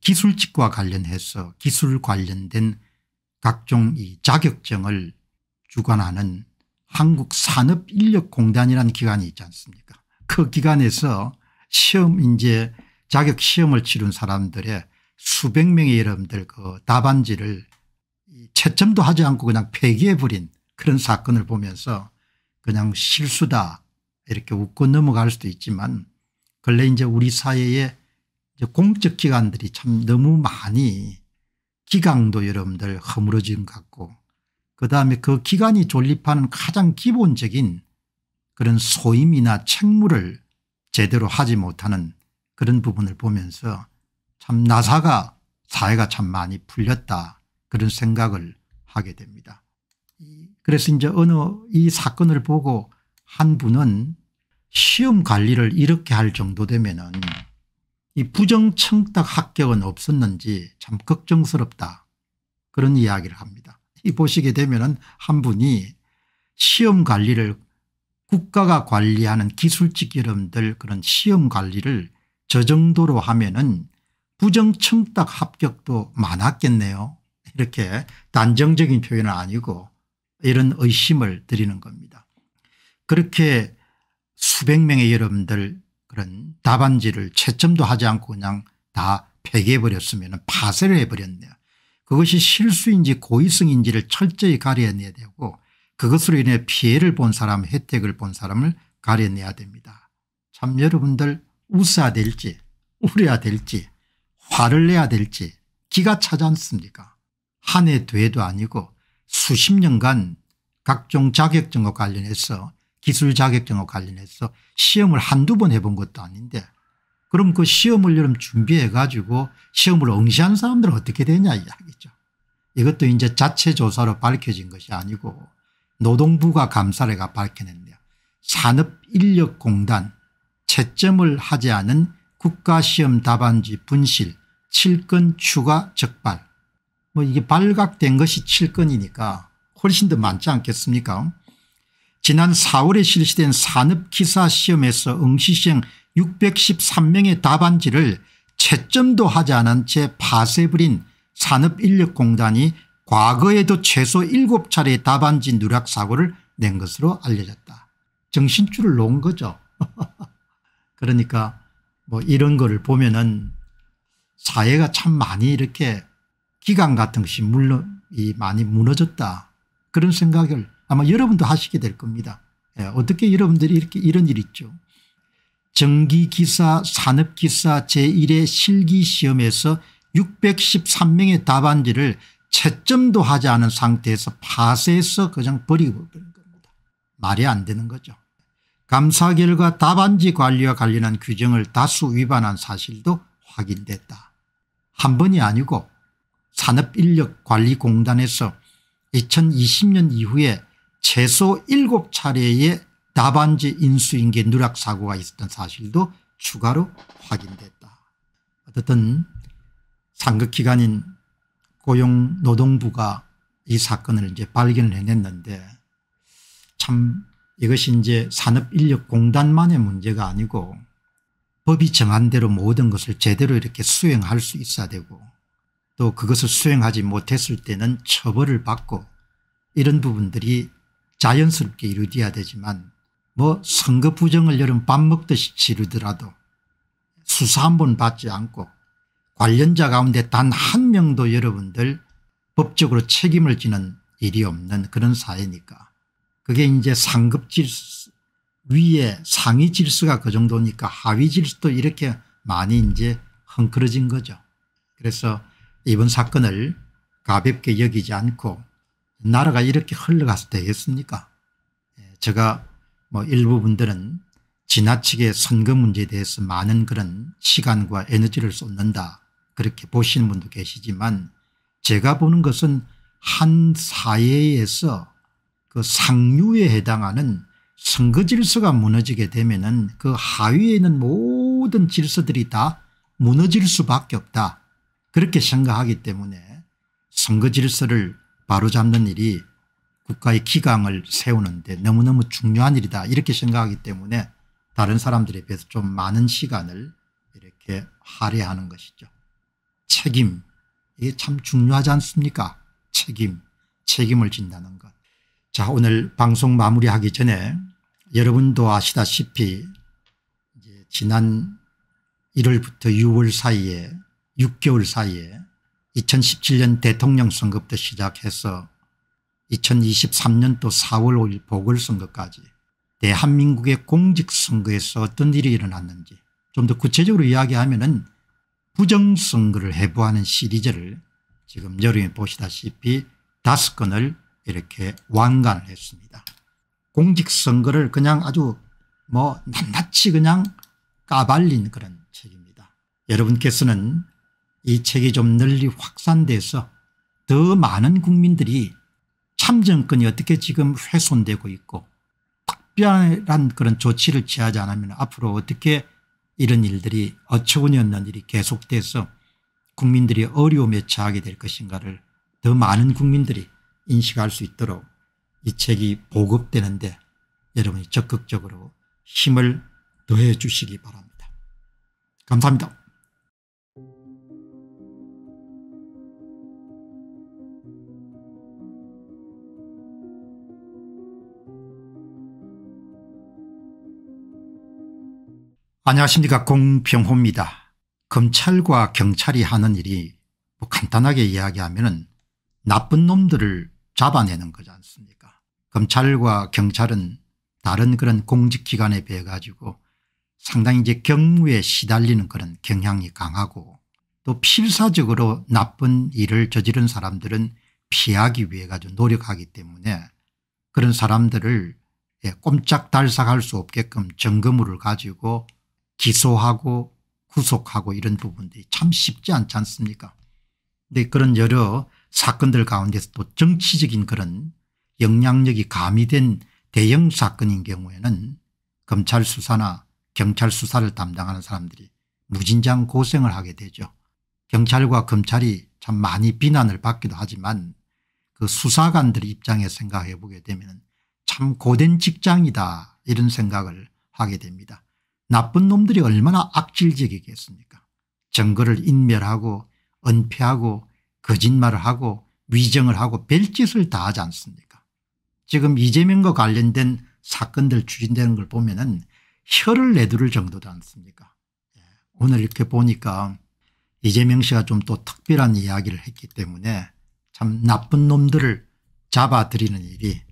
기술직과 관련해서 기술 관련된 각종 이 자격증을 주관하는 한국산업인력공단이라는 기관이 있지 않습니까 그 기관에서 시험 이제 자격시험을 치른 사람들의 수백 명의 여러분들 그 답안지를 채점도 하지 않고 그냥 폐기해버린 그런 사건을 보면서 그냥 실수다 이렇게 웃고 넘어갈 수도 있지만 근래 이제 우리 사회에 이제 공적 기관들이 참 너무 많이 기강도 여러분들 허물어진 것 같고 그다음에 그 기관이 존립하는 가장 기본적인 그런 소임이나 책무를 제대로 하지 못하는 그런 부분을 보면서 참 나사가 사회가 참 많이 풀렸다 그런 생각을 하게 됩니다. 그래서 이제 어느 이 사건을 보고 한 분은 시험 관리를 이렇게 할 정도 되면은 이 부정청탁 합격은 없었는지 참 걱정스럽다 그런 이야기를 합니다. 이 보시게 되면은 한 분이 시험 관리를 국가가 관리하는 기술직 여러분들 그런 시험 관리를 저 정도로 하면은 부정청탁 합격도 많았겠네요. 이렇게 단정적인 표현은 아니고 이런 의심을 드리는 겁니다. 그렇게 수백 명의 여러분들 그런 답안지를 채점도 하지 않고 그냥 다 폐기해버렸으면 파쇄를 해버렸네요. 그것이 실수인지 고의성인지를 철저히 가려내야 되고 그것으로 인해 피해를 본 사람 혜택을 본 사람을 가려내야 됩니다. 참 여러분들 웃어야 될지 울어야 될지 화를 내야 될지 기가 차지 않습니까 한해 뒤에도 아니고 수십 년간 각종 자격증과 관련해서 기술 자격증과 관련해서 시험을 한두 번 해본 것도 아닌데 그럼 그 시험을 여름 준비해 가지고 시험을 응시한 사람들은 어떻게 되냐 이야기죠. 이것도 이제 자체 조사로 밝혀진 것이 아니고 노동부가 감사를 밝혀냈네요. 산업인력공단 채점을 하지 않은 국가시험 답안지 분실 7건 추가 적발 뭐 이게 발각된 것이 7건이니까 훨씬 더 많지 않겠습니까 지난 4월에 실시된 산업기사 시험에서 응시생 613명의 답안지를 채점도 하지 않은 채 파쇄부린 산업인력공단이 과거에도 최소 7차례 답안지 누락 사고를 낸 것으로 알려졌다. 정신줄을 놓은 거죠. 그러니까 뭐 이런 거를 보면은 사회가 참 많이 이렇게 기강 같은 것이 물론 이 많이 무너졌다. 그런 생각을 아마 여러분도 하시게 될 겁니다. 예, 어떻게 여러분들이 이렇게 이런 일 있죠. 전기기사 산업기사 제1의 실기시험에서 613명의 답안지를 채점도 하지 않은 상태에서 파쇄해서 그냥 버리고 버린 겁니다. 말이 안 되는 거죠. 감사 결과 답안지 관리와 관련한 규정을 다수 위반한 사실도 확인됐다. 한 번이 아니고 산업인력관리공단에서 2020년 이후에 최소 7차례의 답반지 인수인계 누락 사고가 있었던 사실도 추가로 확인됐다. 어쨌든 상급기관인 고용노동부가 이 사건을 이제 발견을 해냈는데 참 이것이 이제 산업인력공단만의 문제가 아니고 법이 정한 대로 모든 것을 제대로 이렇게 수행할 수 있어야 되고 또 그것을 수행하지 못했을 때는 처벌을 받고 이런 부분들이 자연스럽게 이루어야 되지만 뭐 선거 부정을 여름 밥 먹듯이 치르더라도 수사 한 번 받지 않고 관련자 가운데 단 한 명도 여러분들 법적으로 책임을 지는 일이 없는 그런 사회니까 그게 이제 상급 질서 위에 상위 질서가 그 정도니까 하위 질서도 이렇게 많이 이제 헝클어진 거죠. 그래서 이번 사건을 가볍게 여기지 않고 나라가 이렇게 흘러가서 되겠습니까? 예, 제가 뭐 일부분들은 지나치게 선거 문제에 대해서 많은 그런 시간과 에너지를 쏟는다 그렇게 보시는 분도 계시지만 제가 보는 것은 한 사회에서 그 상류에 해당하는 선거 질서가 무너지게 되면은 그 하위에 있는 모든 질서들이 다 무너질 수밖에 없다 그렇게 생각하기 때문에 선거 질서를 바로잡는 일이 국가의 기강을 세우는데 너무너무 중요한 일이다 이렇게 생각하기 때문에 다른 사람들에 비해서 좀 많은 시간을 이렇게 할애하는 것이죠. 책임 이게 참 중요하지 않습니까 책임 책임을 진다는 것. 자 오늘 방송 마무리하기 전에 여러분도 아시다시피 지난 1월부터 6월 사이에 6개월 사이에 2017년 대통령 선거부터 시작해서 2023년도 4월 5일 보궐선거까지 대한민국의 공직선거에서 어떤 일이 일어났는지 좀 더 구체적으로 이야기하면 은 부정선거를 해부하는 시리즈를 지금 여름이 보시다시피 다섯 건을 이렇게 완간을 했습니다. 공직선거를 그냥 아주 뭐 낱낱이 그냥 까발린 그런 책입니다. 여러분께서는 이 책이 좀 널리 확산돼서 더 많은 국민들이 참정권이 어떻게 지금 훼손되고 있고 특별한 그런 조치를 취하지 않으면 앞으로 어떻게 이런 일들이 어처구니 없는 일이 계속돼서 국민들이 어려움에 처하게 될 것인가를 더 많은 국민들이 인식할 수 있도록 이 책이 보급되는데 여러분이 적극적으로 힘을 더해 주시기 바랍니다. 감사합니다. 안녕하십니까 공병호입니다. 검찰과 경찰이 하는 일이 뭐 간단하게 이야기하면 나쁜 놈들을 잡아내는 거지 않습니까 검찰과 경찰은 다른 그런 공직기관에 비해 가지고 상당히 이제 경무에 시달리는 그런 경향이 강하고 또 필사적으로 나쁜 일을 저지른 사람들은 피하기 위해 가지고 노력하기 때문에 그런 사람들을 예, 꼼짝달싹할 수 없게끔 점검을 가지고 기소하고 구속하고 이런 부분들이 참 쉽지 않지 않습니까 근데 그런 여러 사건들 가운데서 또 정치적인 그런 영향력이 가미된 대형 사건인 경우에는 검찰 수사나 경찰 수사를 담당하는 사람들이 무진장 고생을 하게 되죠. 경찰과 검찰이 참 많이 비난을 받기도 하지만 그 수사관들 입장에 생각해 보게 되면 참 고된 직장이다 이런 생각을 하게 됩니다. 나쁜 놈들이 얼마나 악질적이겠습니까 정거를 인멸하고 은폐하고 거짓말을 하고 위정을 하고 별짓을 다 하지 않습니까 지금 이재명과 관련된 사건들 추진되는 걸 보면 은 혀를 내두를 정도도 않습니까 예, 오늘 이렇게 보니까 이재명 씨가 좀 또 특별한 이야기를 했기 때문에 참 나쁜 놈들을 잡아들이는 일이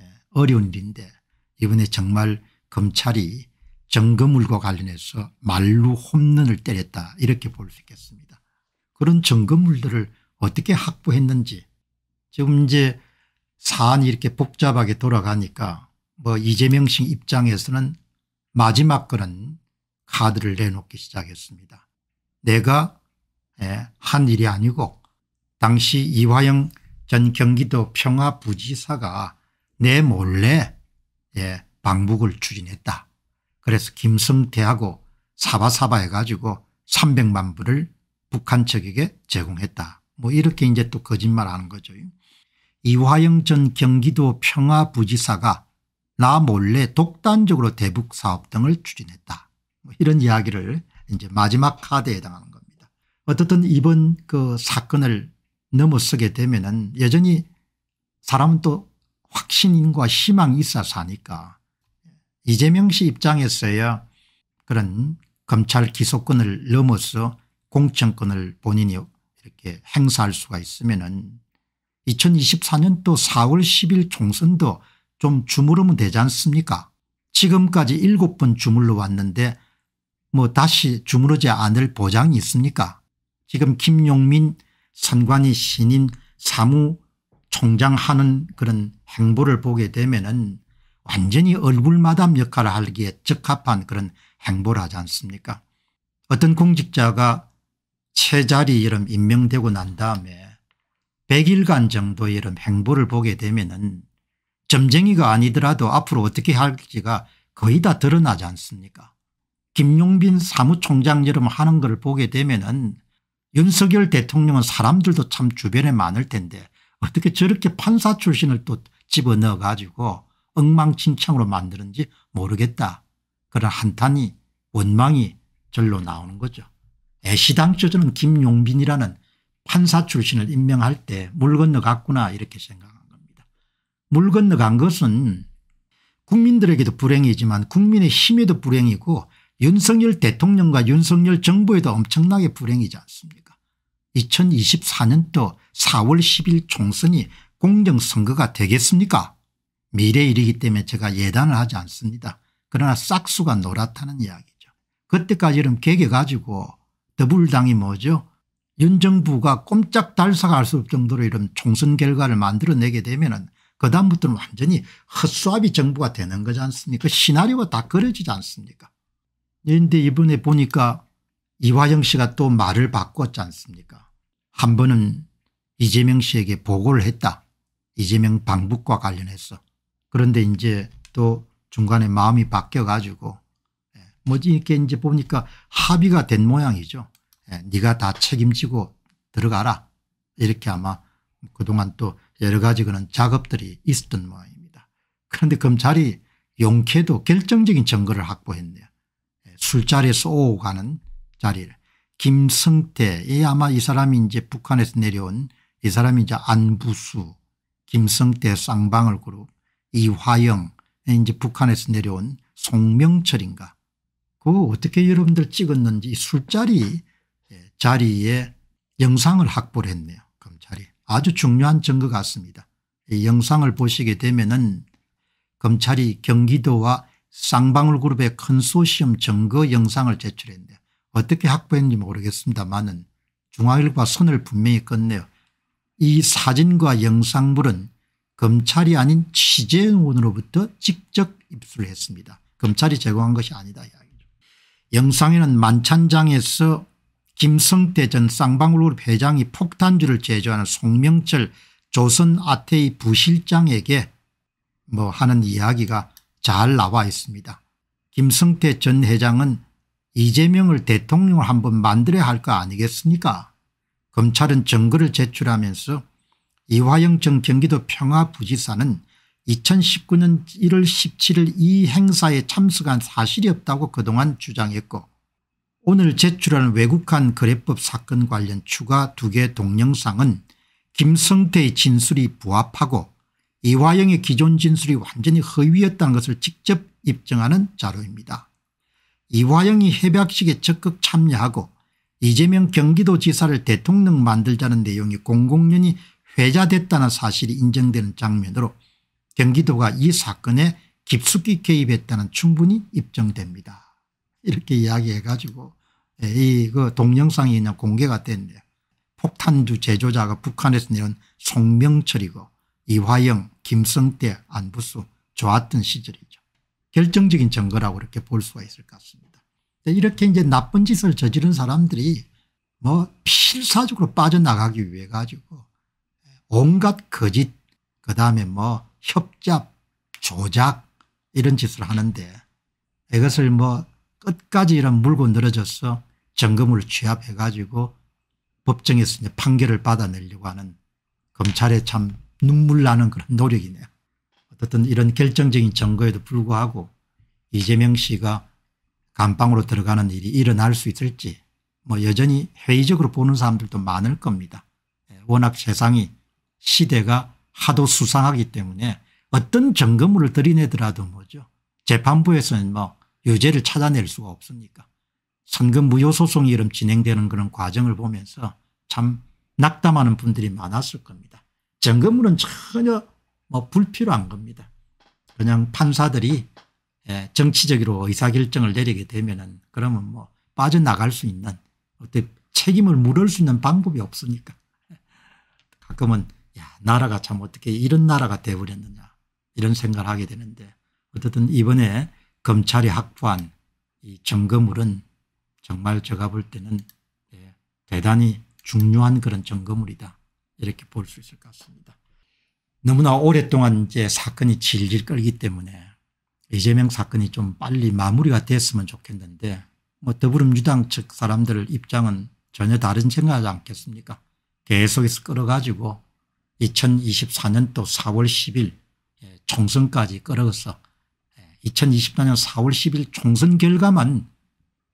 예, 어려운 일인데 이번에 정말 검찰이 정거물과 관련해서 말로 홈런을 때렸다 이렇게 볼 수 있겠습니다. 그런 정거물들을 어떻게 확보했는지 지금 이제 사안이 이렇게 복잡하게 돌아가니까 뭐 이재명 씨 입장에서는 마지막 거는 카드를 내놓기 시작했습니다. 내가 예, 한 일이 아니고 당시 이화영 전 경기도 평화부지사가 내 몰래 예, 방북을 추진했다. 그래서 김성태하고 사바사바 해가지고 300만 불을 북한 측에게 제공했다. 뭐 이렇게 이제 또 거짓말하는 거죠. 이화영 전 경기도 평화부지사가 나 몰래 독단적으로 대북 사업 등을 추진했다. 뭐 이런 이야기를 이제 마지막 카드에 해당하는 겁니다. 어떻든 이번 그 사건을 넘어서게 되면은 여전히 사람은 또 확신과 희망이 있어서 하니까 이재명 씨 입장에서야 그런 검찰 기소권을 넘어서 공천권을 본인이 이렇게 행사할 수가 있으면 은 2024년도 4월 10일 총선도 좀 주무르면 되지 않습니까 지금까지 7번 주물러 왔는데 뭐 다시 주무르지 않을 보장이 있습니까 지금 김용민 선관위 신임 사무총장 하는 그런 행보를 보게 되면 은 완전히 얼굴마담 역할을 하기에 적합한 그런 행보를 하지 않습니까 어떤 공직자가 최자리 이름 임명되고 난 다음에 100일간 정도의 이름 행보를 보게 되면은 점쟁이가 아니더라도 앞으로 어떻게 할지가 거의 다 드러나지 않습니까 김용빈 사무총장 이름 하는 걸 보게 되면은 윤석열 대통령은 사람들도 참 주변에 많을 텐데 어떻게 저렇게 판사 출신을 또 집어넣어 가지고 엉망진창으로 만드는지 모르겠다. 그런 한탄이 원망이 절로 나오는 거죠. 애시당초 저는 김용빈이라는 판사 출신을 임명할 때 물 건너갔구나 이렇게 생각한 겁니다. 물 건너간 것은 국민들에게도 불행이지만 국민의 힘에도 불행이고 윤석열 대통령과 윤석열 정부에도 엄청나게 불행이지 않습니까 2024년도 4월 10일 총선이 공정선거가 되겠습니까 미래 일이기 때문에 제가 예단을 하지 않습니다. 그러나 싹수가 노랗다는 이야기죠. 그때까지는 개개 가지고 더불당이 뭐죠 윤 정부가 꼼짝 달싹할 수 없을 정도로 이런 총선 결과를 만들어내게 되면 은그 다음부터는 완전히 헛수아비 정부가 되는 거지 않습니까 그 시나리오가 다 그려지지 않습니까 그런데 이번에 보니까 이화영 씨가 또 말을 바꿨지 않습니까 한 번은 이재명 씨에게 보고를 했다. 이재명 방북과 관련해서 그런데 이제 또 중간에 마음이 바뀌어 가지고 예, 뭐지 이렇게 이제 보니까 합의가 된 모양이죠. 예, 네가 다 책임지고 들어가라 이렇게 아마 그동안 또 여러 가지 그런 작업들이 있었던 모양입니다. 그런데 검찰이 용케도 결정적인 증거를 확보했네요. 예, 술자리에서 오가는 자리를 김성태이 아마 이 사람이 이제 북한에서 내려온 이 사람이 이제 안부수 김성태 쌍방울 그룹 이화영 이제 북한에서 내려온 송명철인가 그 어떻게 여러분들 찍었는지 술자리 예, 자리에 영상을 확보를 했네요 검찰이 아주 중요한 증거 같습니다 이 영상을 보시게 되면은 검찰이 경기도와 쌍방울 그룹의 컨소시엄 증거 영상을 제출했네요 어떻게 확보했는지 모르겠습니다만은 중앙일보 선을 분명히 껐네요 이 사진과 영상물은 검찰이 아닌 취재원으로부터 직접 입수를 했습니다. 검찰이 제공한 것이 아니다 이야기죠. 영상에는 만찬장에서 김성태 전 쌍방울그룹 회장이 폭탄주를 제조하는 송명철 조선아태의 부실장에게 뭐 하는 이야기가 잘 나와 있습니다. 김성태 전 회장은 이재명을 대통령을 한번 만들어야 할 거 아니겠습니까 검찰은 증거를 제출하면서 이화영 전 경기도 평화부지사는 2019년 1월 17일 이 행사에 참석한 사실이 없다고 그동안 주장했고 오늘 제출한 외국한 거래법 사건 관련 추가 두 개 동영상은 김성태의 진술이 부합하고 이화영의 기존 진술이 완전히 허위였다는 것을 직접 입증하는 자료입니다. 이화영이 협약식에 적극 참여하고 이재명 경기도지사를 대통령 만들자는 내용이 공공연히 회자됐다는 사실이 인정되는 장면으로 경기도가 이 사건에 깊숙이 개입했다는 충분히 입증됩니다. 이렇게 이야기해 가지고 예, 이그 동영상이 그냥 공개가 됐는데 폭탄주 제조자가 북한에서 내온 송명철이고 이화영 김성태 안부수 좋았던 시절이죠. 결정적인 증거라고 이렇게 볼 수가 있을 것 같습니다. 이렇게 이제 나쁜 짓을 저지른 사람들이 뭐 필사적으로 빠져나가기 위해 가지고 온갖 거짓 그다음에 뭐 협잡 조작 이런 짓을 하는데 이것을 뭐 끝까지 이런 물고 늘어져서 점검을 취합해 가지고 법정에서 이제 판결을 받아내려고 하는 검찰에참 눈물 나는 그런 노력이네요. 어든 이런 결정적인 증거에도 불구하고 이재명 씨가 감방으로 들어가는 일이 일어날 수 있을지 뭐 여전히 회의적으로 보는 사람들도 많을 겁니다. 예, 워낙 세상이 시대가 하도 수상하기 때문에 어떤 점검을 드리내더라도 뭐죠. 재판부에서는 뭐 유죄를 찾아낼 수가 없으니까. 선거 무효소송 이름 이 진행되는 그런 과정을 보면서 참 낙담하는 분들이 많았을 겁니다. 점검물은 전혀 뭐 불필요한 겁니다. 그냥 판사들이 예, 정치적으로 의사결정을 내리게 되면은 그러면 뭐 빠져나갈 수 있는 어떻게 책임을 물을 수 있는 방법이 없으니까 가끔은 야, 나라가 참 어떻게 이런 나라가 되어버렸느냐 이런 생각을 하게 되는데 어쨌든 이번에 검찰이 확보한 이 점검물은 정말 제가 볼 때는 예, 대단히 중요한 그런 점검물이다 이렇게 볼 수 있을 것 같습니다. 너무나 오랫동안 이제 사건이 질질 끌기 때문에 이재명 사건이 좀 빨리 마무리가 됐으면 좋겠는데 뭐 더불어민주당 측 사람들 입장은 전혀 다른 생각하지 않겠습니까 계속해서 끌어가지고 2024년도 4월 10일 총선까지 끌어서 2024년 4월 10일 총선 결과만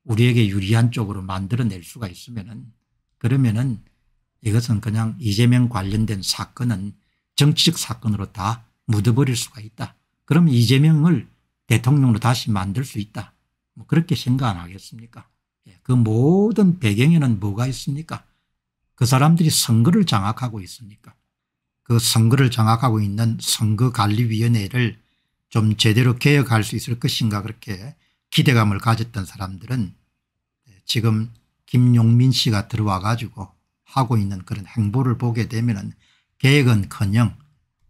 우리에게 유리한 쪽으로 만들어낼 수가 있으면은 그러면은 이것은 그냥 이재명 관련된 사건은 정치적 사건으로 다 묻어버릴 수가 있다. 그럼 이재명을 대통령으로 다시 만들 수 있다. 뭐 그렇게 생각 안 하겠습니까? 예, 그 모든 배경에는 뭐가 있습니까? 그 사람들이 선거를 장악하고 있습니까? 그 선거를 장악하고 있는 선거관리위원회를 좀 제대로 개혁할 수 있을 것인가 그렇게 기대감을 가졌던 사람들은 지금 김용민 씨가 들어와 가지고 하고 있는 그런 행보를 보게 되면 은 개혁은커녕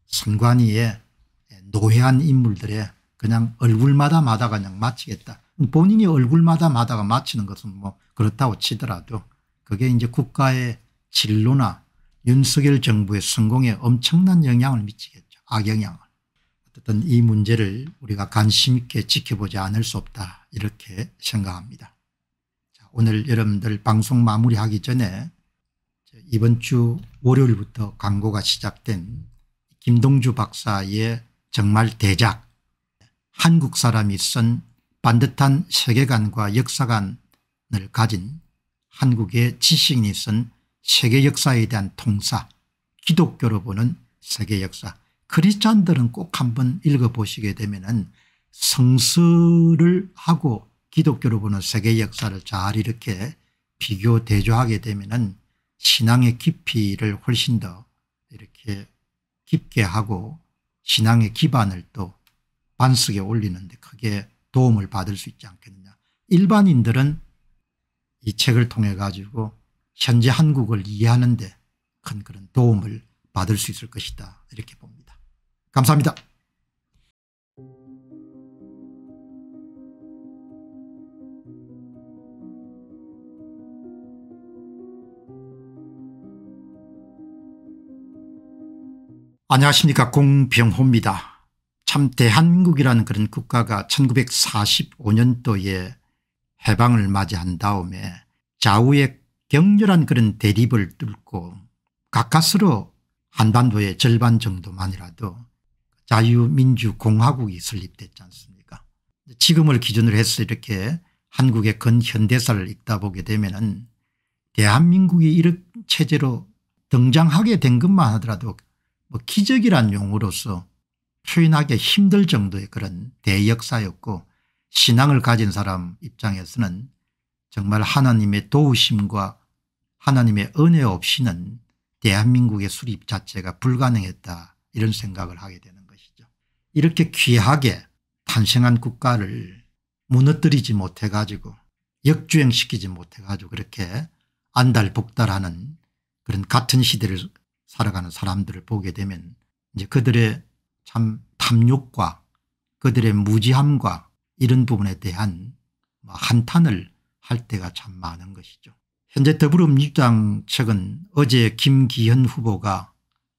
선관위에 노회한 인물들의 그냥 얼굴마다 마다 그냥 마치겠다. 본인이 얼굴마다 마다가 마치는 것은 뭐 그렇다고 치더라도 그게 이제 국가의 진로나 윤석열 정부의 성공에 엄청난 영향을 미치겠죠. 악영향을. 어쨌든 이 문제를 우리가 관심 있게 지켜보지 않을 수 없다 이렇게 생각합니다. 자, 오늘 여러분들 방송 마무리하기 전에 이번 주 월요일부터 광고가 시작된 김동주 박사의 정말 대작 한국 사람이 쓴 반듯한 세계관과 역사관을 가진 한국의 지식인이 쓴 세계 역사에 대한 통사 기독교로 보는 세계 역사 크리스찬들은 꼭 한번 읽어보시게 되면 은 성서를 하고 기독교로 보는 세계 역사를 잘 이렇게 비교 대조하게 되면 은 신앙의 깊이를 훨씬 더 이렇게 깊게 하고 신앙의 기반을 또 반석에 올리는 데 크게 도움을 받을 수 있지 않겠느냐 일반인들은 이 책을 통해 가지고 현재 한국을 이해하는 데 큰 그런 도움을 받을 수 있을 것이다 이렇게 봅니다. 감사합니다. 안녕하십니까 공병호입니다. 참 대한민국이라는 그런 국가가 1945년도에 해방을 맞이한 다음에 좌우의 격렬한 그런 대립을 뚫고 가까스로 한반도의 절반 정도만이라도 자유민주공화국이 설립됐지 않습니까 지금을 기준으로 해서 이렇게 한국의 근현대사를 읽다 보게 되면 은 대한민국이 이런 체제로 등장하게 된 것만 하더라도 뭐 기적이란 용어로서 표현하기 힘들 정도의 그런 대역사였고 신앙을 가진 사람 입장에서는 정말 하나님의 도우심과 하나님의 은혜 없이는 대한민국의 수립 자체가 불가능했다 이런 생각을 하게 되는 것이죠. 이렇게 귀하게 탄생한 국가를 무너뜨리지 못해 가지고 역주행시키지 못해 가지고 그렇게 안달복달하는 그런 같은 시대를 살아가는 사람들을 보게 되면 이제 그들의 참 탐욕과 그들의 무지함과 이런 부분에 대한 뭐 한탄을 할 때가 참 많은 것이죠. 현재 더불어민주당 측은 어제 김기현 후보가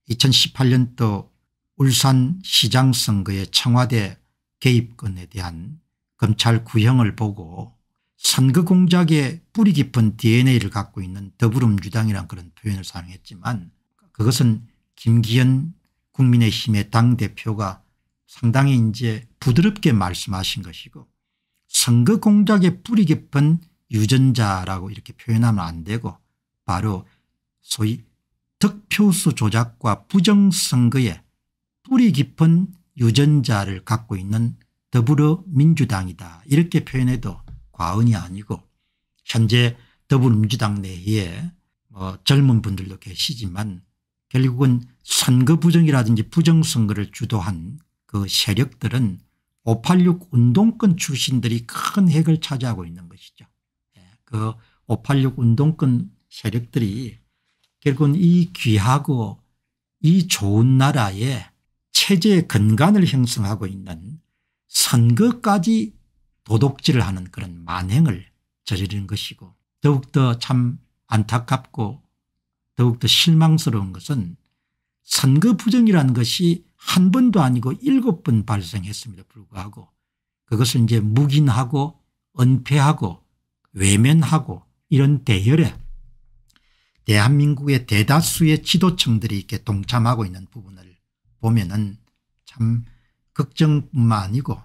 2018년도 울산시장 선거의 청와대 개입건에 대한 검찰 구형을 보고 선거 공작의 뿌리 깊은 dna를 갖고 있는 더불어민주당이란 그런 표현을 사용했지만 그것은 김기현 국민의힘의 당대표가 상당히 이제 부드럽게 말씀하신 것이고 선거 공작의 뿌리 깊은 유전자라고 이렇게 표현하면 안 되고 바로 소위 득표수 조작과 부정선거에 뿌리 깊은 유전자를 갖고 있는 더불어민주당이다 이렇게 표현해도 과언이 아니고 현재 더불어민주당 내에 뭐 젊은 분들도 계시지만 결국은 선거 부정이라든지 부정선거를 주도한 그 세력들은 586 운동권 출신들이 큰 핵을 차지하고 있는 것이죠. 그586 운동권 세력들이 결국은 이 귀하고 이 좋은 나라에 체제의 근간을 형성하고 있는 선거까지 도둑질을 하는 그런 만행을 저지르는 것이고 더욱더 참 안타깝고 더욱더 실망스러운 것은 선거 부정이라는 것이 한 번도 아니고 일곱 번 발생했음에도 불구하고 그것을 이제 묵인하고 은폐하고 외면하고 이런 대열에 대한민국의 대다수의 지도층들이 이렇게 동참하고 있는 부분을 보면은 참 걱정뿐만 아니고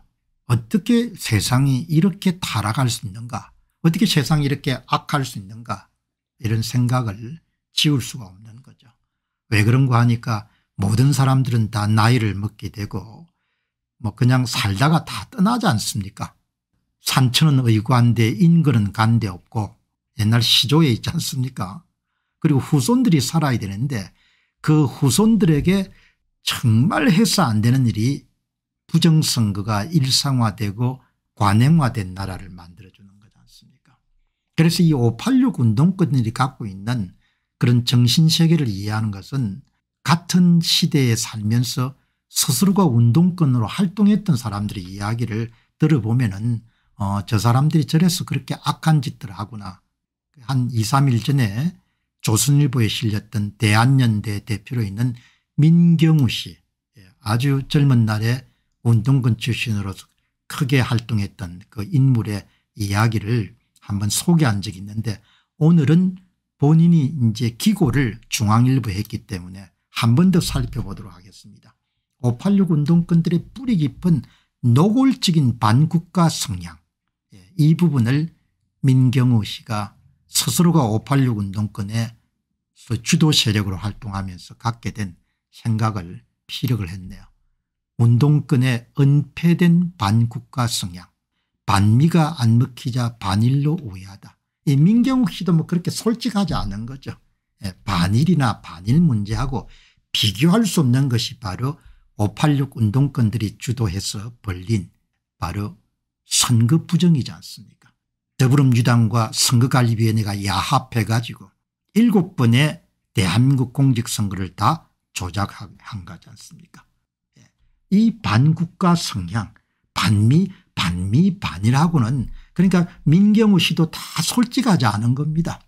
어떻게 세상이 이렇게 타락할 수 있는가 어떻게 세상이 이렇게 악할 수 있는가 이런 생각을 지울 수가 없는 거죠. 왜 그런가 하니까 모든 사람들은 다 나이를 먹게 되고 뭐 그냥 살다가 다 떠나지 않습니까 산천은 의관대 인근은 간대 없고 옛날 시조에 있지 않습니까 그리고 후손들이 살아야 되는데 그 후손들에게 정말 해서 안 되는 일이 부정선거가 일상화되고 관행화된 나라를 만들어주는 거지 않습니까 그래서 이 586 운동권들이 갖고 있는 그런 정신세계를 이해하는 것은 같은 시대에 살면서 스스로가 운동권으로 활동했던 사람들의 이야기를 들어보면 은 어, 저 사람들이 저래서 그렇게 악한 짓들 하구나. 한 2, 3일 전에 조선일보에 실렸던 대한연대 대표로 있는 민경우 씨 예, 아주 젊은 날에 운동권 출신으로서 크게 활동했던 그 인물의 이야기를 한번 소개한 적이 있는데 오늘은 본인이 이제 기고를 중앙일보에 했기 때문에 한 번 더 살펴보도록 하겠습니다. 586 운동권들의 뿌리 깊은 노골적인 반국가 성향 이 부분을 민경우 씨가 스스로가 586 운동권의 주도 세력으로 활동하면서 갖게 된 생각을 피력을 했네요. 운동권의 은폐된 반국가 성향 반미가 안 먹히자 반일로 우회하다. 이 민경욱 씨도 뭐 그렇게 솔직하지 않은 거죠. 예, 반일이나 반일 문제하고 비교할 수 없는 것이 바로 586 운동권들이 주도해서 벌린 바로 선거 부정이지 않습니까 더불어민주당과 선거관리위원회가 야합해가지고 일곱 번의 대한민국 공직선거를 다 조작한 거지 않습니까 예. 이 반국가 성향 반미 반미 반이라고는 그러니까 민경우 씨도 다 솔직하지 않은 겁니다.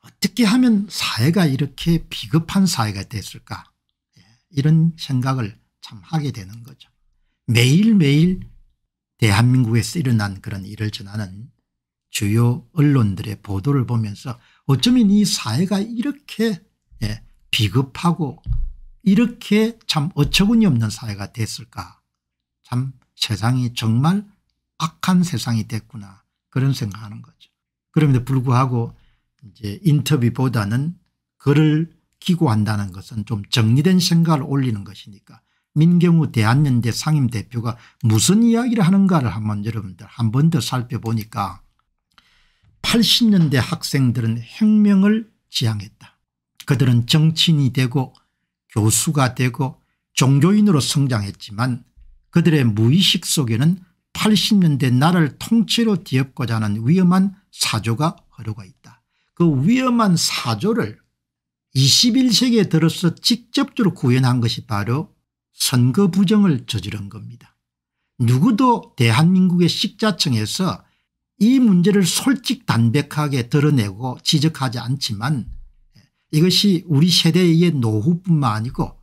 어떻게 하면 사회가 이렇게 비겁한 사회가 됐을까 예. 이런 생각을 참 하게 되는 거죠. 매일매일 대한민국에서 일어난 그런 일을 전하는 주요 언론들의 보도를 보면서 어쩌면 이 사회가 이렇게 예, 비급하고 이렇게 참 어처구니 없는 사회가 됐을까 참 세상이 정말 악한 세상이 됐구나 그런 생각하는 거죠. 그럼에도 불구하고 이제 인터뷰보다는 글을 기고한다는 것은 좀 정리된 생각을 올리는 것이니까 민경우 대한연대 상임대표가 무슨 이야기를 하는가를 한번 여러분들 한 번 더 살펴보니까 80년대 학생들은 혁명을 지향했다. 그들은 정치인이 되고 교수가 되고 종교인으로 성장했지만 그들의 무의식 속에는 80년대 나를 통째로 뒤엎고자 하는 위험한 사조가 흐르고 있다. 그 위험한 사조를 21세기에 들어서 직접적으로 구현한 것이 바로 선거 부정을 저지른 겁니다. 누구도 대한민국의 식자층에서 이 문제를 솔직담백하게 드러내고 지적하지 않지만 이것이 우리 세대의 노후뿐만 아니고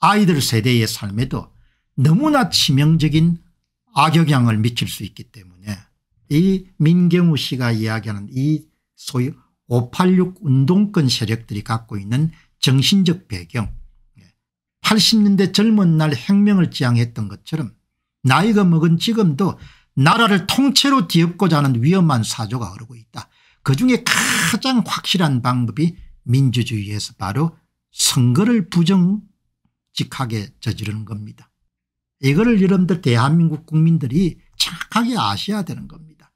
아이들 세대의 삶에도 너무나 치명적인 악영향을 미칠 수 있기 때문에 이 민경우 씨가 이야기하는 이 소위 586 운동권 세력들이 갖고 있는 정신적 배경 80년대 젊은 날 혁명을 지향했던 것처럼 나이가 먹은 지금도 나라를 통째로 뒤엎고자 하는 위험한 사조가 흐르고 있다. 그중에 가장 확실한 방법이 민주주의에서 바로 선거를 부정직하게 저지르는 겁니다. 이거를 여러분들 대한민국 국민들이 착하게 아셔야 되는 겁니다.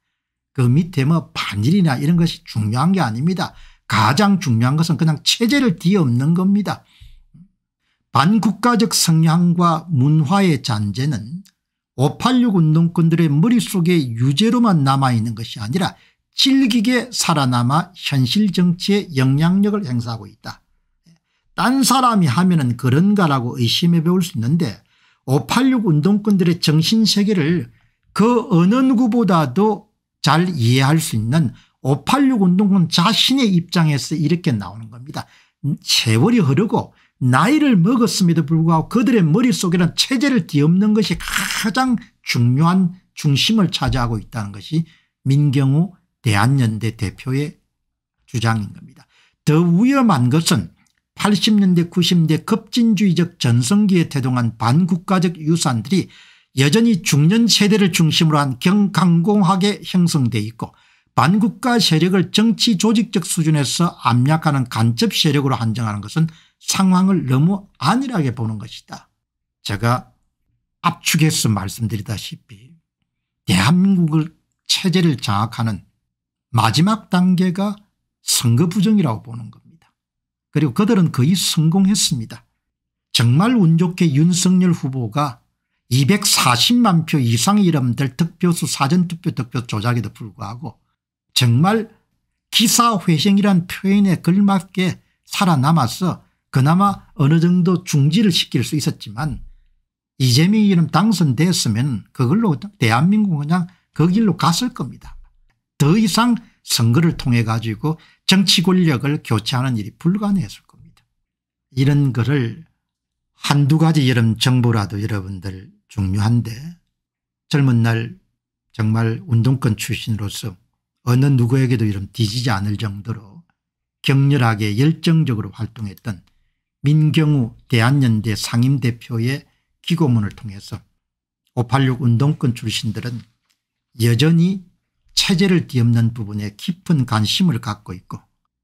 그 밑에 뭐 반일이나 이런 것이 중요한 게 아닙니다. 가장 중요한 것은 그냥 체제를 뒤엎는 겁니다. 반국가적 성향과 문화의 잔재는 586 운동권들의 머릿속에 유죄로만 남아있는 것이 아니라 질기게 살아남아 현실 정치에 영향력을 행사하고 있다. 딴 사람이 하면 은 그런가라고 의심해 배울 수 있는데 586 운동권들의 정신세계를 그 어느 누구보다도 잘 이해할 수 있는 586 운동권 자신의 입장에서 이렇게 나오는 겁니다. 세월이 흐르고 나이를 먹었음에도 불구하고 그들의 머릿속에는 체제를 뒤엎는 것이 가장 중요한 중심을 차지하고 있다는 것이 민경우 대한연대 대표의 주장인 겁니다. 더 위험한 것은 80년대 90년대 급진주의적 전성기에 태동한 반국가적 유산들이 여전히 중년 세대를 중심으로 한 경강공하게 형성돼 있고 반국가 세력을 정치 조직적 수준에서 압력하는 간접 세력으로 한정하는 것은 상황을 너무 안일하게 보는 것이다. 제가 압축해서 말씀드리다시피 대한민국을 체제를 장악하는 마지막 단계가 선거 부정이라고 보는 겁니다. 그리고 그들은 거의 성공했습니다. 정말 운 좋게 윤석열 후보가 240만 표 이상의 이름들 득표수 사전투표 득표 조작에도 불구하고 정말 기사회생이란 표현에 걸맞게 살아남아서 그나마 어느 정도 중지를 시킬 수 있었지만 이재명이 이름 당선됐으면 그걸로 대한민국 은 그냥 그 길로 갔을 겁니다. 더 이상 선거를 통해 가지고 정치 권력을 교체하는 일이 불가능했을 겁니다. 이런 거를 한두 가지 이름 정보라도 여러분들 중요한데 젊은 날 정말 운동권 출신으로서 어느 누구에게도 이런 뒤지지 않을 정도로 격렬하게 열정적으로 활동했던 민경우 대한연대 상임대표의 기고문을 통해서 586 운동권 출신들은 여전히 체제를 뒤엎는 부분에 깊은 관심을 갖고 있고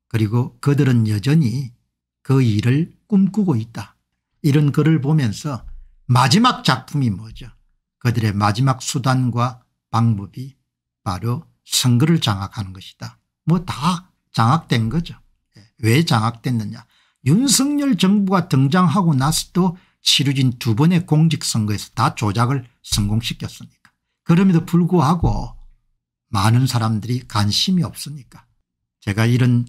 그리고 그들은 여전히 그 일을 꿈꾸고 있다. 이런 글을 보면서 마지막 작품이 뭐죠 그들의 마지막 수단과 방법이 바로 선거를 장악하는 것이다. 뭐 다 장악된 거죠. 예, 왜 장악됐느냐 윤석열 정부가 등장하고 나서도 치러진 두 번의 공직선거에서 다 조작을 성공시켰습니까 그럼에도 불구하고 많은 사람들이 관심이 없으니까 제가 이런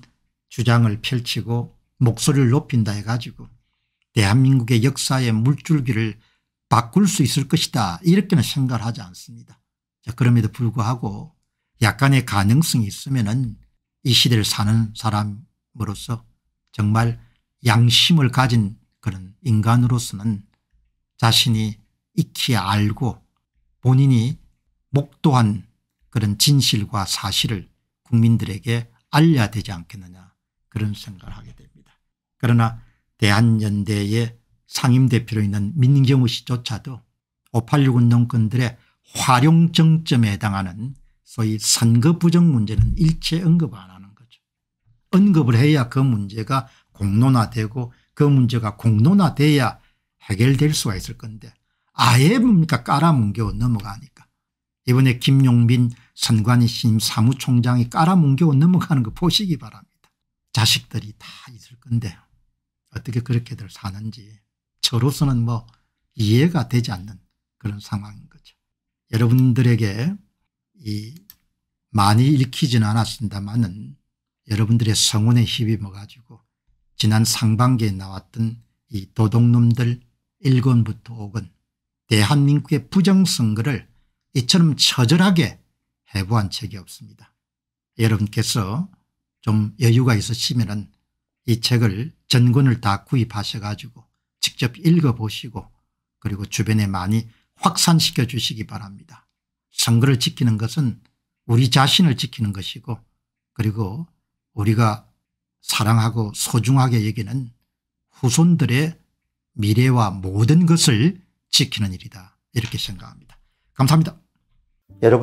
주장을 펼치고 목소리를 높인다 해가지고 대한민국의 역사의 물줄기를 바꿀 수 있을 것이다 이렇게는 생각을 하지 않습니다. 그럼에도 불구하고 약간의 가능성이 있으면 은이 시대를 사는 사람으로서 정말 양심을 가진 그런 인간으로서는 자신이 익히 알고 본인이 목도한 그런 진실과 사실을 국민들에게 알려야 되지 않겠느냐 그런 생각을 하게 됩니다. 그러나 대한연대의 상임대표로 있는 민경우 씨조차도 586 운동권들의 활용정점에 해당하는 소위 선거 부정 문제는 일체 언급 안 하는 거죠. 언급을 해야 그 문제가 공론화되고 그 문제가 공론화돼야 해결될 수가 있을 건데 아예 뭡니까 깔아뭉개고 넘어가니까 이번에 김용빈 선관위 신임 사무총장이 깔아뭉개고 넘어가는 거 보시기 바랍니다. 자식들이 다 있을 건데 어떻게 그렇게들 사는지 저로서는 뭐 이해가 되지 않는 그런 상황인 거죠. 여러분들에게 이 많이 읽히진 않았습니다만은 여러분들의 성원의 힘입어 가지고 지난 상반기에 나왔던 이 도둑놈들 1권부터 5권 대한민국의 부정선거를 이처럼 처절하게 해부한 책이 없습니다. 여러분께서 좀 여유가 있으시면 이 책을 전권을 다 구입하셔가지고 직접 읽어보시고 그리고 주변에 많이 확산시켜 주시기 바랍니다. 선거를 지키는 것은 우리 자신을 지키는 것이고 그리고 우리가 사랑하고 소중하게 여기는 후손들의 미래와 모든 것을 지키는 일이다 이렇게 생각합니다. 감사합니다.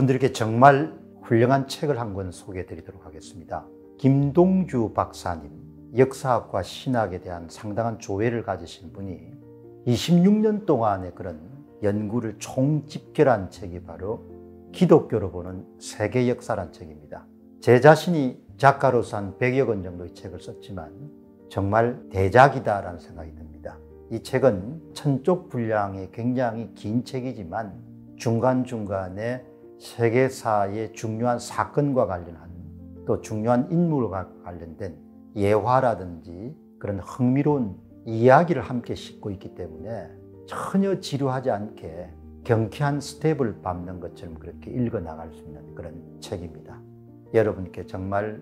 여러분들에 정말 훌륭한 책을 한 권 소개해 드리도록 하겠습니다. 김동주 박사님 역사학과 신학에 대한 상당한 조회를 가지신 분이 26년 동안의 그런 연구를 총집결한 책이 바로 기독교로 보는 세계 역사란 책입니다. 제 자신이 작가로서 한 100여 권 정도의 책을 썼지만 정말 대작이다라는 생각이 듭니다. 이 책은 천쪽 분량의 굉장히 긴 책이지만 중간중간에 세계사의 중요한 사건과 관련한 또 중요한 인물과 관련된 예화라든지 그런 흥미로운 이야기를 함께 싣고 있기 때문에 전혀 지루하지 않게 경쾌한 스텝을 밟는 것처럼 그렇게 읽어나갈 수 있는 그런 책입니다. 여러분께 정말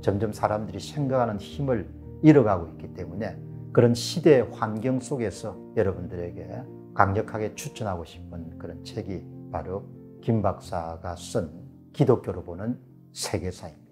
점점 사람들이 생각하는 힘을 잃어가고 있기 때문에 그런 시대 의 환경 속에서 여러분들에게 강력하게 추천하고 싶은 그런 책이 바로 김 박사가 쓴 기독교로 보는 세계사입니다.